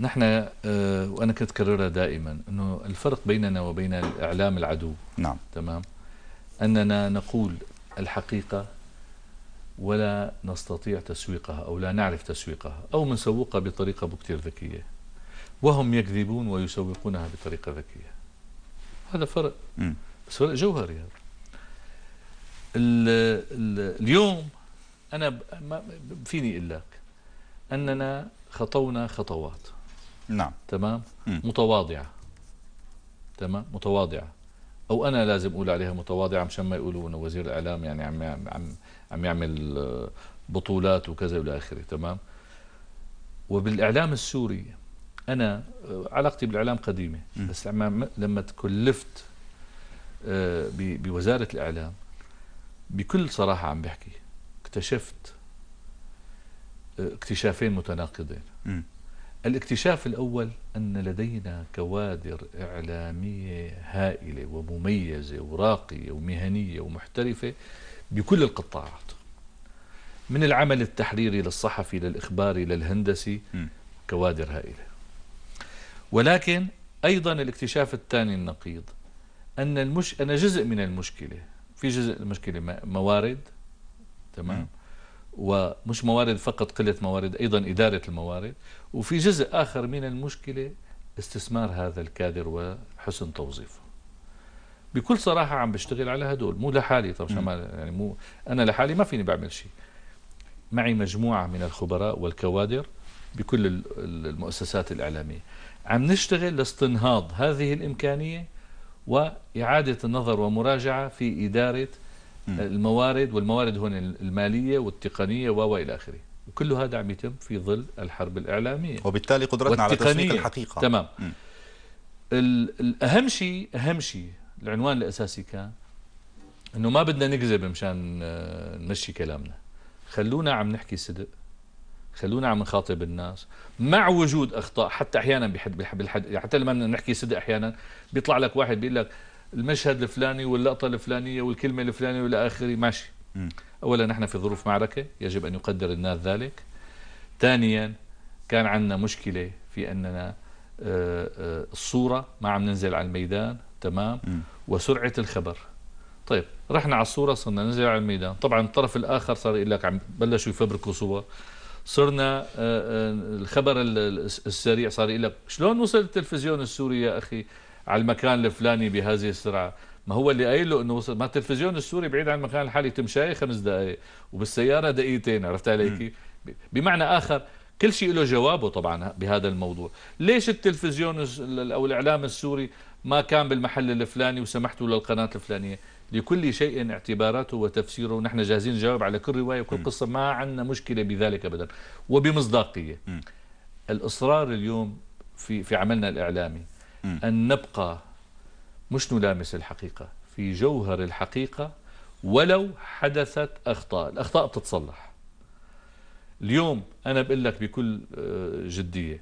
نحن آه، وأنا كنت كررها دائما أنه الفرق بيننا وبين الإعلام العدو نعم تمام أننا نقول الحقيقة ولا نستطيع تسويقها أو لا نعرف تسويقها أو منسوقها بطريقة بكتير ذكية وهم يكذبون ويسوقونها بطريقة ذكية هذا فرق م. بس فرق جوهري هذا اليوم أنا ما فيني أقول لك أننا خطونا خطوات نعم تمام م. متواضعة تمام متواضعة أو أنا لازم أقول عليها متواضعة مشان ما يقولوا أنه وزير الإعلام يعني عم عم عم يعمل آه، بطولات وكذا والى اخره تمام وبالاعلام السوري انا آه، علاقتي بالاعلام قديمه بس لما لما تكلفت آه، بوزاره الاعلام بكل صراحه عم بحكي اكتشفت آه، اكتشافين متناقضين م. الاكتشاف الأول أن لدينا كوادر إعلامية هائلة ومميزة وراقية ومهنية ومحترفة بكل القطاعات من العمل التحريري للصحفي للإخباري للهندسي م. كوادر هائلة ولكن أيضا الاكتشاف الثاني النقيض أن المش... أنا جزء من المشكلة في جزء المشكلة موارد تمام ومش موارد فقط قلة موارد أيضا إدارة الموارد وفي جزء آخر من المشكلة استثمار هذا الكادر وحسن توظيفه بكل صراحة عم بشتغل على هدول مو لحالي طبعا يعني مو أنا لحالي ما فيني بعمل شيء معي مجموعة من الخبراء والكوادر بكل المؤسسات الإعلامية عم نشتغل لاستنهاض هذه الإمكانية وإعادة النظر ومراجعة في إدارة الموارد والموارد هون الماليه والتقنيه والى اخره وكل هذا عم يتم في ظل الحرب الاعلاميه وبالتالي قدرتنا على تسويق الحقيقه تمام الاهم شيء اهم شيء العنوان الاساسي كان انه ما بدنا نكذب مشان آه، نمشي كلامنا خلونا عم نحكي صدق خلونا عم نخاطب الناس مع وجود اخطاء حتى احيانا بحد بحد حتى لما نحكي صدق احيانا بيطلع لك واحد بيقول لك المشهد الفلاني واللقطة الفلانية والكلمة الفلانية والى آخره ماشي أولا نحن في ظروف معركة يجب أن يقدر الناس ذلك ثانيا كان عندنا مشكلة في أننا آه، آه، الصورة ما عم ننزل على الميدان تمام م. وسرعة الخبر طيب رحنا على الصورة صرنا ننزل على الميدان طبعا الطرف الآخر صار يقول لك عم بلشوا يفبركوا صور صرنا آه، الخبر السريع صار يقول لك شلون وصل التلفزيون السوري يا أخي على المكان الفلاني بهذه السرعه ما هو اللي قايل له انه وصل ما التلفزيون السوري بعيد عن المكان الحالي تمشي خمس دقائق وبالسياره دقيقتين عرفت علي بمعنى اخر كل شيء له جوابه طبعا بهذا الموضوع ليش التلفزيون او الاعلام السوري ما كان بالمحل الفلاني وسمحتوا للقناه الفلانيه لكل شيء اعتباراته وتفسيره ونحن جاهزين نجاوب على كل روايه وكل قصه ما عندنا مشكله بذلك ابدا وبمصداقيه الاصرار اليوم في في عملنا الاعلامي أن نبقى مش نلامس الحقيقة في جوهر الحقيقة ولو حدثت أخطاء الأخطاء بتتصلح اليوم أنا بقول لك بكل آه، جدية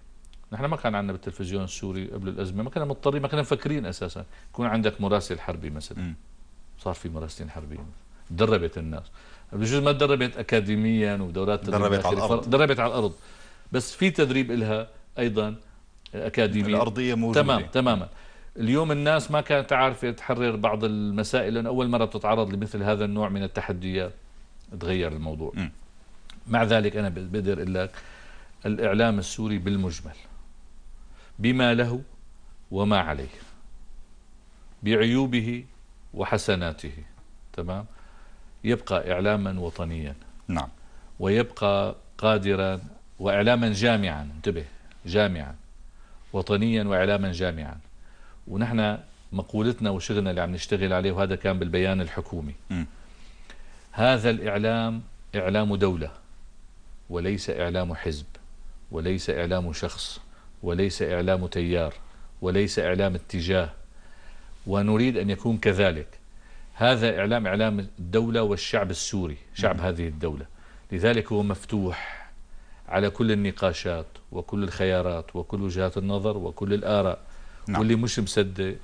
نحن ما كان عندنا بالتلفزيون السوري قبل الأزمة ما كنا مضطرين ما كنا مفكرين أساسا يكون عندك مراسل حربي مثلا صار في مراسلين حربيين دربت الناس بجوز ما دربت أكاديميا ودورات دربت على الأرض دربت على الأرض بس في تدريب لها أيضا الأكاديمية الأرضية موجودة تمام تماما اليوم الناس ما كانت عارفة تحرر بعض المسائل لأن أول مرة بتتعرض لمثل هذا النوع من التحديات تغير الموضوع م. مع ذلك أنا بقدر أقول لك الإعلام السوري بالمجمل بما له وما عليه بعيوبه وحسناته تمام يبقى إعلاما وطنيا نعم ويبقى قادرا وإعلاما جامعا انتبه جامعا وطنيا وإعلاما جامعا ونحن مقولتنا وشغلنا اللي عم نشتغل عليه وهذا كان بالبيان الحكومي م. هذا الإعلام إعلام دولة وليس إعلام حزب وليس إعلام شخص وليس إعلام تيار وليس إعلام اتجاه ونريد أن يكون كذلك هذا إعلام إعلام الدولة والشعب السوري شعب هذه الدولة لذلك هو مفتوح على كل النقاشات وكل الخيارات وكل وجهات النظر وكل الآراء نعم. واللي مش مصدق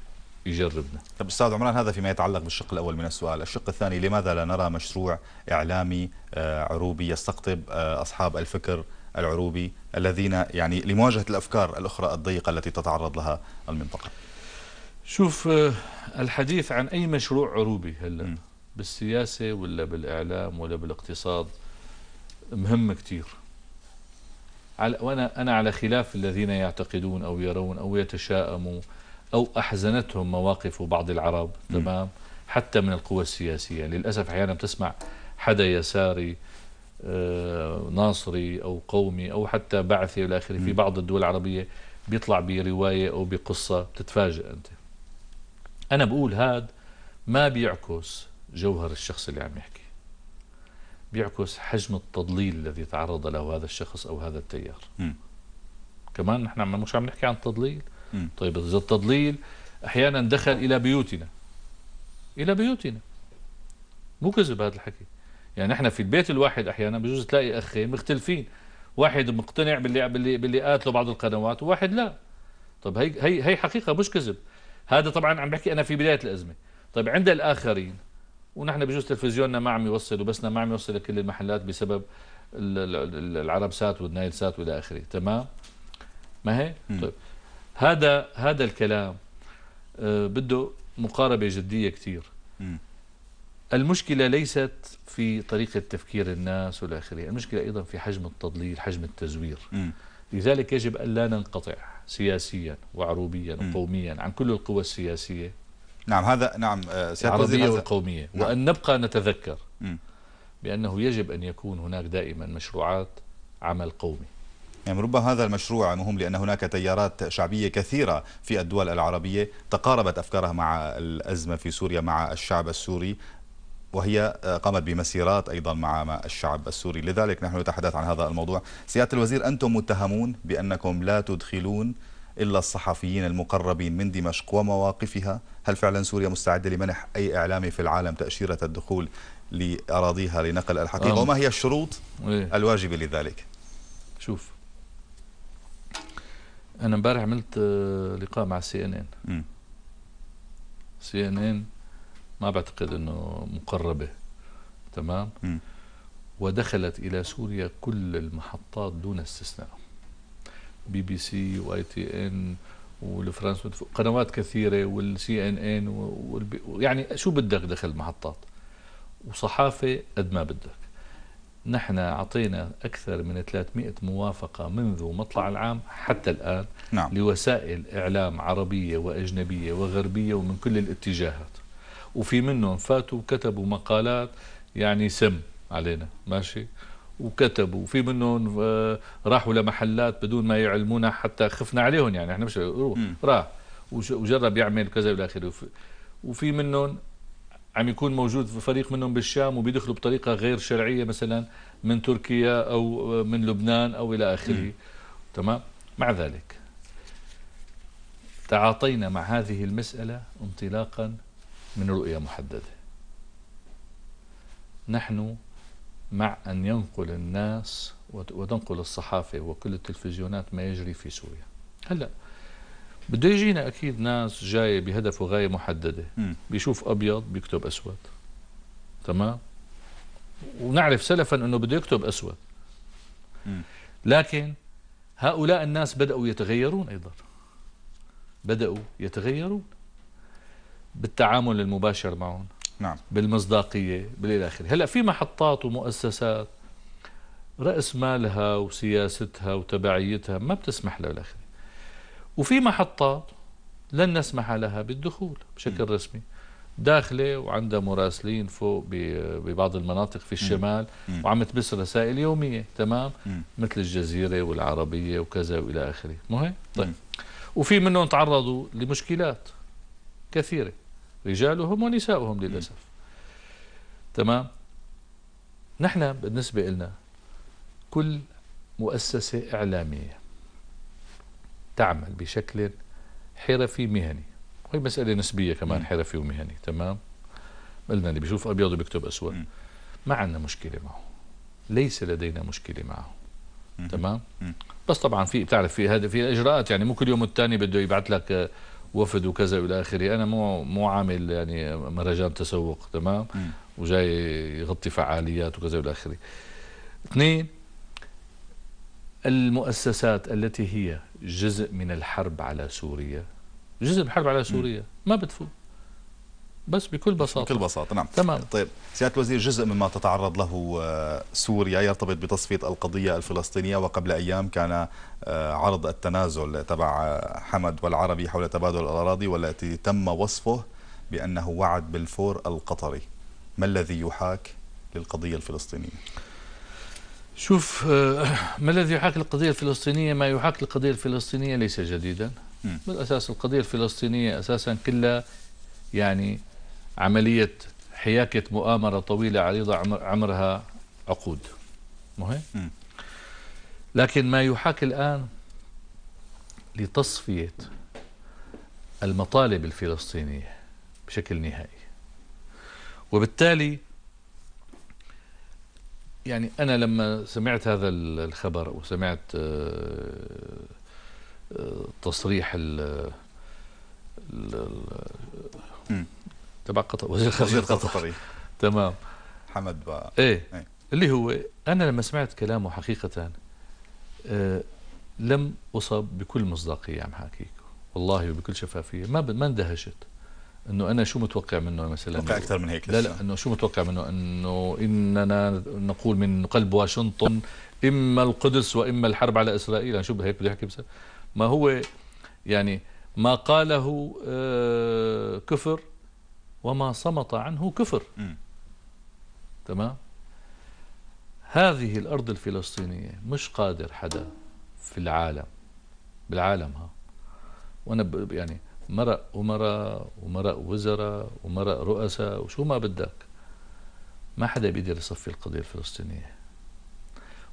يجربنا طب أستاذ عمران هذا فيما يتعلق بالشق الأول من السؤال الشق الثاني لماذا لا نرى مشروع إعلامي آه، عروبي يستقطب آه، أصحاب الفكر العروبي الذين يعني لمواجهة الأفكار الأخرى الضيقة التي تتعرض لها المنطقة شوف آه، الحديث عن أي مشروع عروبي هلا بالسياسة ولا بالإعلام ولا بالاقتصاد مهم كثير على وأنا أنا على خلاف الذين يعتقدون أو يرون أو يتشائموا أو أحزنتهم مواقف بعض العرب تمام حتى من القوى السياسية للأسف أحيانا تسمع حدا يساري آه، ناصري أو قومي أو حتى بعثي إلى آخره في بعض الدول العربية بيطلع برواية أو بقصة بتتفاجئ أنت أنا بقول هذا ما بيعكس جوهر الشخص اللي عم يحكي بيعكس حجم التضليل الذي تعرض له هذا الشخص أو هذا التيار م. كمان نحن مش عم نحكي عن التضليل م. طيب إذا التضليل أحيانا دخل إلى بيوتنا إلى بيوتنا مو كذب هذا الحكي يعني نحن في البيت الواحد أحيانا بجوز تلاقي أخين مختلفين واحد مقتنع باللي باللي باللي قاتله بعض القنوات وواحد لا طيب هي هي هي حقيقه مش كذب هذا طبعا عم بحكي انا في بدايه الازمه طيب عند الاخرين ونحن بجوز تلفزيوننا ما عم يوصل وبسنا ما عم يوصل لكل المحلات بسبب العرب سات والنايل سات والى اخره تمام ما هي طيب هذا هذا الكلام آه، بده مقاربه جديه كثير المشكله ليست في طريقه تفكير الناس والى اخره المشكله ايضا في حجم التضليل حجم التزوير لذلك يجب أن لا ننقطع سياسيا وعروبيا وقوميا عن كل القوى السياسية نعم هذا نعم آه، العربية والقومية نعم. وأن نبقى نتذكر م. بأنه يجب أن يكون هناك دائما مشروعات عمل قومي يعني ربما هذا المشروع مهم لأن هناك تيارات شعبية كثيرة في الدول العربية تقاربت أفكارها مع الأزمة في سوريا مع الشعب السوري وهي آه، قامت بمسيرات أيضا مع الشعب السوري لذلك نحن نتحدث عن هذا الموضوع سيادة الوزير أنتم متهمون بأنكم لا تدخلون إلا الصحفيين المقربين من دمشق ومواقفها هل فعلا سوريا مستعدة لمنح أي إعلامي في العالم تأشيرة الدخول لأراضيها لنقل الحقيقة وما هي الشروط إيه. الواجبة لذلك شوف أنا امبارح عملت آه، لقاء مع سي ان ان سي ان ان ما بعتقد أنه مقربة تمام م. ودخلت إلى سوريا كل المحطات دون استثناء بي بي سي واي تي ان والفرنس قنوات كثيره والسي ان ان يعني شو بدك دخل المحطات وصحافه قد ما بدك نحن اعطينا اكثر من 300 موافقه منذ مطلع العام حتى الان نعم. لوسائل اعلام عربيه واجنبيه وغربيه ومن كل الاتجاهات وفي منهم فاتوا وكتبوا مقالات يعني سم علينا ماشي وكتبوا وفي منهم آه، راحوا لمحلات بدون ما يعلمونا حتى خفنا عليهم يعني احنا مش روح راح وجرب يعمل كذا الى اخره وفي منهم عم يكون موجود فريق منهم بالشام وبيدخلوا بطريقه غير شرعيه مثلا من تركيا او آه، من لبنان او الى اخره تمام مع ذلك تعاطينا مع هذه المساله انطلاقا من رؤيه محدده نحن مع أن ينقل الناس وتنقل الصحافة وكل التلفزيونات ما يجري في سوريا هلأ بده يجينا أكيد ناس جاية بهدف وغاية محددة م. بيشوف أبيض بيكتب أسود تمام ونعرف سلفا أنه بده يكتب أسود م. لكن هؤلاء الناس بدأوا يتغيرون أيضا بدأوا يتغيرون بالتعامل المباشر معهم نعم بالمصداقية بالإلاخر آخره هلأ في محطات ومؤسسات رأس مالها وسياستها وتبعيتها ما بتسمح لها الآخر وفي محطات لن نسمح لها بالدخول بشكل م. رسمي داخله وعندها مراسلين فوق ببعض المناطق في الشمال م. وعم تبس رسائل يوميه تمام م. مثل الجزيره والعربيه وكذا والى اخره مو هيك طيب وفي منهم تعرضوا لمشكلات كثيره رجالهم ونساؤهم للأسف تمام نحن بالنسبة لنا كل مؤسسة إعلامية تعمل بشكل حرفي مهني وهي مسألة نسبية كمان حرفي ومهني تمام قلنا اللي بيشوف أبيض وبيكتب أسود ما عندنا مشكلة معه ليس لدينا مشكلة معه تمام بس طبعا في بتعرف في هذا في اجراءات يعني مو كل يوم والثاني بده يبعث لك وفد وكذا الى اخره انا مو مو عامل يعني مهرجان تسوق تمام م. وجاي يغطي فعاليات وكذا الى اخره اثنين المؤسسات التي هي جزء من الحرب على سوريا جزء من الحرب على سوريا م. ما بتفوت بس بكل بساطة بكل بساطة نعم تمام طيب سيادة الوزير جزء مما تتعرض له آه، سوريا يرتبط بتصفية القضية الفلسطينية وقبل أيام كان آه، عرض التنازل تبع آه، حمد والعربي حول تبادل الأراضي والتي تم وصفه بأنه وعد بالفور القطري ما الذي يحاك للقضية الفلسطينية؟ شوف ما الذي يحاك القضية الفلسطينية ما يحاك القضية الفلسطينية ليس جديدا بالأساس القضية الفلسطينية أساسا كلها يعني عملية حياكة مؤامرة طويلة عريضة عمرها عقود مهم لكن ما يحاكي الآن لتصفية المطالب الفلسطينية بشكل نهائي وبالتالي يعني أنا لما سمعت هذا الخبر وسمعت آه، آه، تصريح ال تبع قطر وزير خارجيه قطر تمام حمد بقى ايه, ايه. اللي هو انا لما سمعت كلامه حقيقه آه لم اصب بكل مصداقيه عم حاكيك والله وبكل شفافيه ما ما اندهشت انه انا شو متوقع منه مثلا متوقع اكثر من هيك لا لا انه شو متوقع منه انه اننا نقول من قلب واشنطن اما القدس واما الحرب على اسرائيل يعني شو هيك بده يحكي ما هو يعني ما قاله آه، كفر وما صمت عنه كفر تمام هذه الأرض الفلسطينية مش قادر حدا في العالم بالعالم ها وأنا يعني مرق أمراء ومرق وزراء ومرق رؤساء وشو ما بدك ما حدا بيقدر يصفي القضية الفلسطينية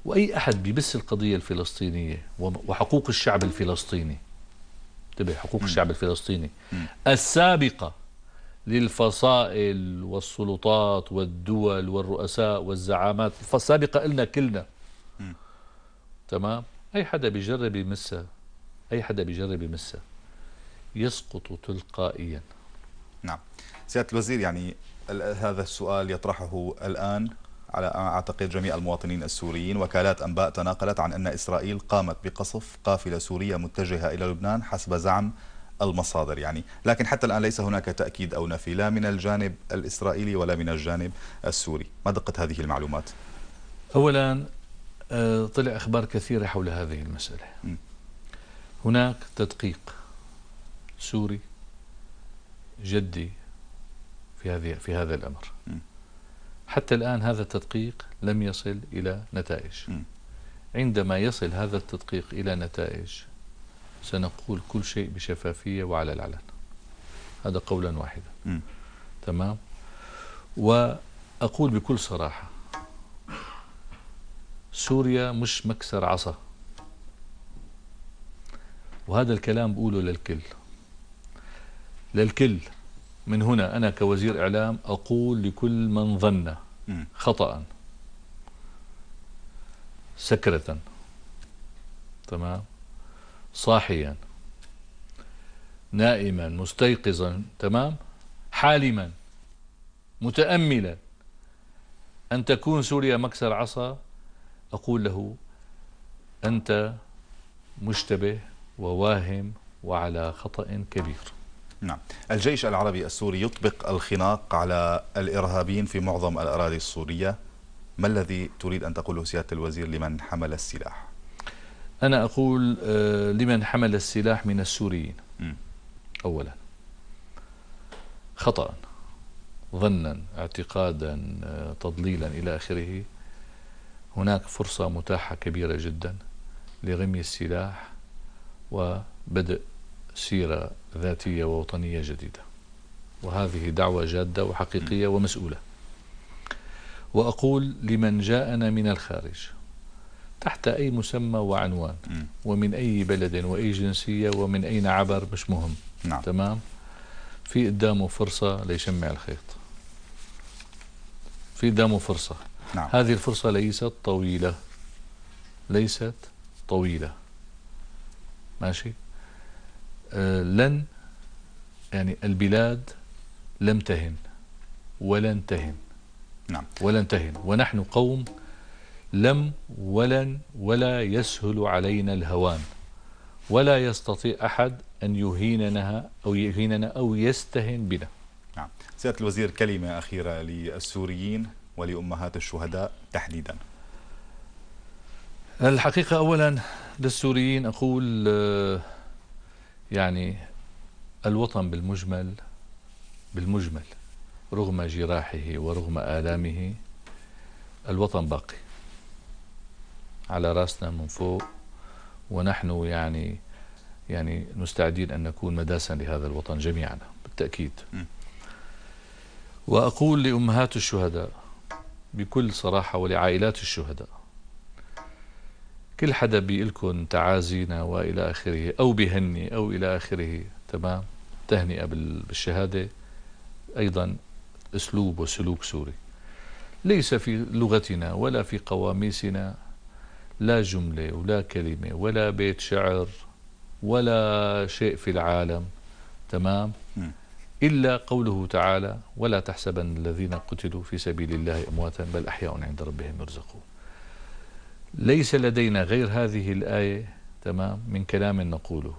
وأي أحد بيبس القضية الفلسطينية وحقوق الشعب الفلسطيني انتبه حقوق الشعب الفلسطيني السابقة للفصائل والسلطات والدول والرؤساء والزعامات السابقة إلنا كلنا م. تمام أي حدا بيجرب يمسها أي حدا بيجرب يمسها يسقط تلقائيا نعم سيادة الوزير يعني هذا السؤال يطرحه الآن على أعتقد جميع المواطنين السوريين وكالات أنباء تناقلت عن أن إسرائيل قامت بقصف قافلة سورية متجهة إلى لبنان حسب زعم المصادر يعني لكن حتى الآن ليس هناك تأكيد أو نفي لا من الجانب الإسرائيلي ولا من الجانب السوري ما دقة هذه المعلومات؟ أولا آه، طلع أخبار كثيرة حول هذه المسألة هناك تدقيق سوري جدي في هذه في هذا الأمر م. حتى الآن هذا التدقيق لم يصل إلى نتائج م. عندما يصل هذا التدقيق إلى نتائج سنقول كل شيء بشفافية وعلى العلن هذا قولا واحدا م. تمام وأقول بكل صراحة سوريا مش مكسر عصا وهذا الكلام بقوله للكل للكل من هنا أنا كوزير إعلام أقول لكل من ظن خطأ سكرة تمام صاحيا نائما مستيقظا تمام حالما متأملا أن تكون سوريا مكسر عصا أقول له أنت مشتبه وواهم وعلى خطأ كبير نعم الجيش العربي السوري يطبق الخناق على الإرهابيين في معظم الأراضي السورية ما الذي تريد أن تقوله سيادة الوزير لمن حمل السلاح؟ أنا أقول آه، لمن حمل السلاح من السوريين أولا خطأ ظنا اعتقادا آه، تضليلا إلى آخره هناك فرصة متاحة كبيرة جدا لرمي السلاح وبدء سيرة ذاتية ووطنية جديدة وهذه دعوة جادة وحقيقية ومسؤولة وأقول لمن جاءنا من الخارج تحت أي مسمى وعنوان م. ومن أي بلد وأي جنسية ومن أين عبر مش مهم نعم. تمام في قدامه فرصة ليشمع الخيط في قدامه فرصة نعم. هذه الفرصة ليست طويلة ليست طويلة ماشي آه لن يعني البلاد لم تهن ولن تهن نعم ولن تهن ونحن قوم لم ولن ولا يسهل علينا الهوان ولا يستطيع أحد أن يهيننا أو يهيننا أو يستهن بنا نعم سيادة الوزير كلمة أخيرة للسوريين ولأمهات الشهداء تحديدا الحقيقة أولا للسوريين أقول آه، يعني الوطن بالمجمل بالمجمل رغم جراحه ورغم آلامه الوطن باقي على راسنا من فوق ونحن يعني يعني مستعدين أن نكون مداسا لهذا الوطن جميعا بالتأكيد وأقول لأمهات الشهداء بكل صراحة ولعائلات الشهداء كل حدا بيقلكن تعازينا وإلى آخره أو بهني أو إلى آخره تمام تهنئة بالشهادة أيضا أسلوب وسلوك سوري ليس في لغتنا ولا في قواميسنا لا جملة ولا كلمة ولا بيت شعر ولا شيء في العالم تمام إلا قوله تعالى ولا تحسبن الذين قتلوا في سبيل الله أمواتا بل أحياء عند ربهم يرزقون ليس لدينا غير هذه الآية تمام من كلام نقوله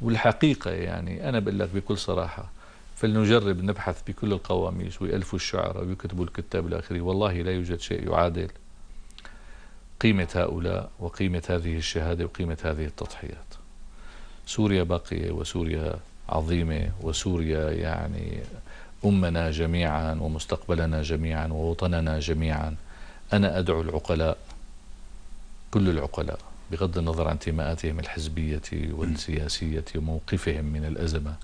والحقيقة يعني أنا بقول لك بكل صراحة فلنجرب نبحث بكل القواميس ويألفوا الشعراء ويكتبوا الكتاب الآخري والله لا يوجد شيء يعادل قيمة هؤلاء وقيمة هذه الشهادة وقيمة هذه التضحيات سوريا باقية وسوريا عظيمة وسوريا يعني أمنا جميعا ومستقبلنا جميعا ووطننا جميعا أنا أدعو العقلاء كل العقلاء بغض النظر عن انتماءاتهم الحزبية والسياسية وموقفهم من الأزمة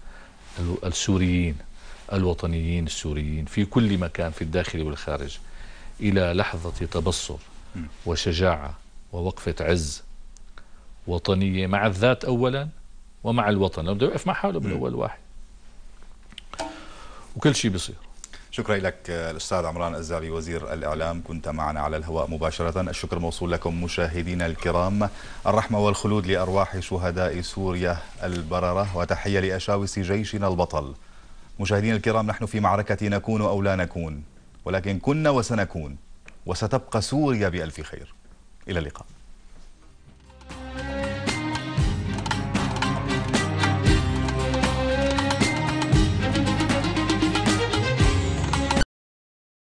السوريين الوطنيين السوريين في كل مكان في الداخل والخارج إلى لحظة تبصر وشجاعة ووقفة عز وطنية مع الذات أولا ومع الوطن لو بده يوقف مع حاله بالأول واحد وكل شيء بيصير شكرا لك الأستاذ عمران الزعبي وزير الإعلام كنت معنا على الهواء مباشرة الشكر موصول لكم مشاهدينا الكرام الرحمة والخلود لأرواح شهداء سوريا البررة وتحية لأشاوس جيشنا البطل مشاهدينا الكرام نحن في معركة نكون أو لا نكون ولكن كنا وسنكون وستبقى سوريا بألف خير إلى اللقاء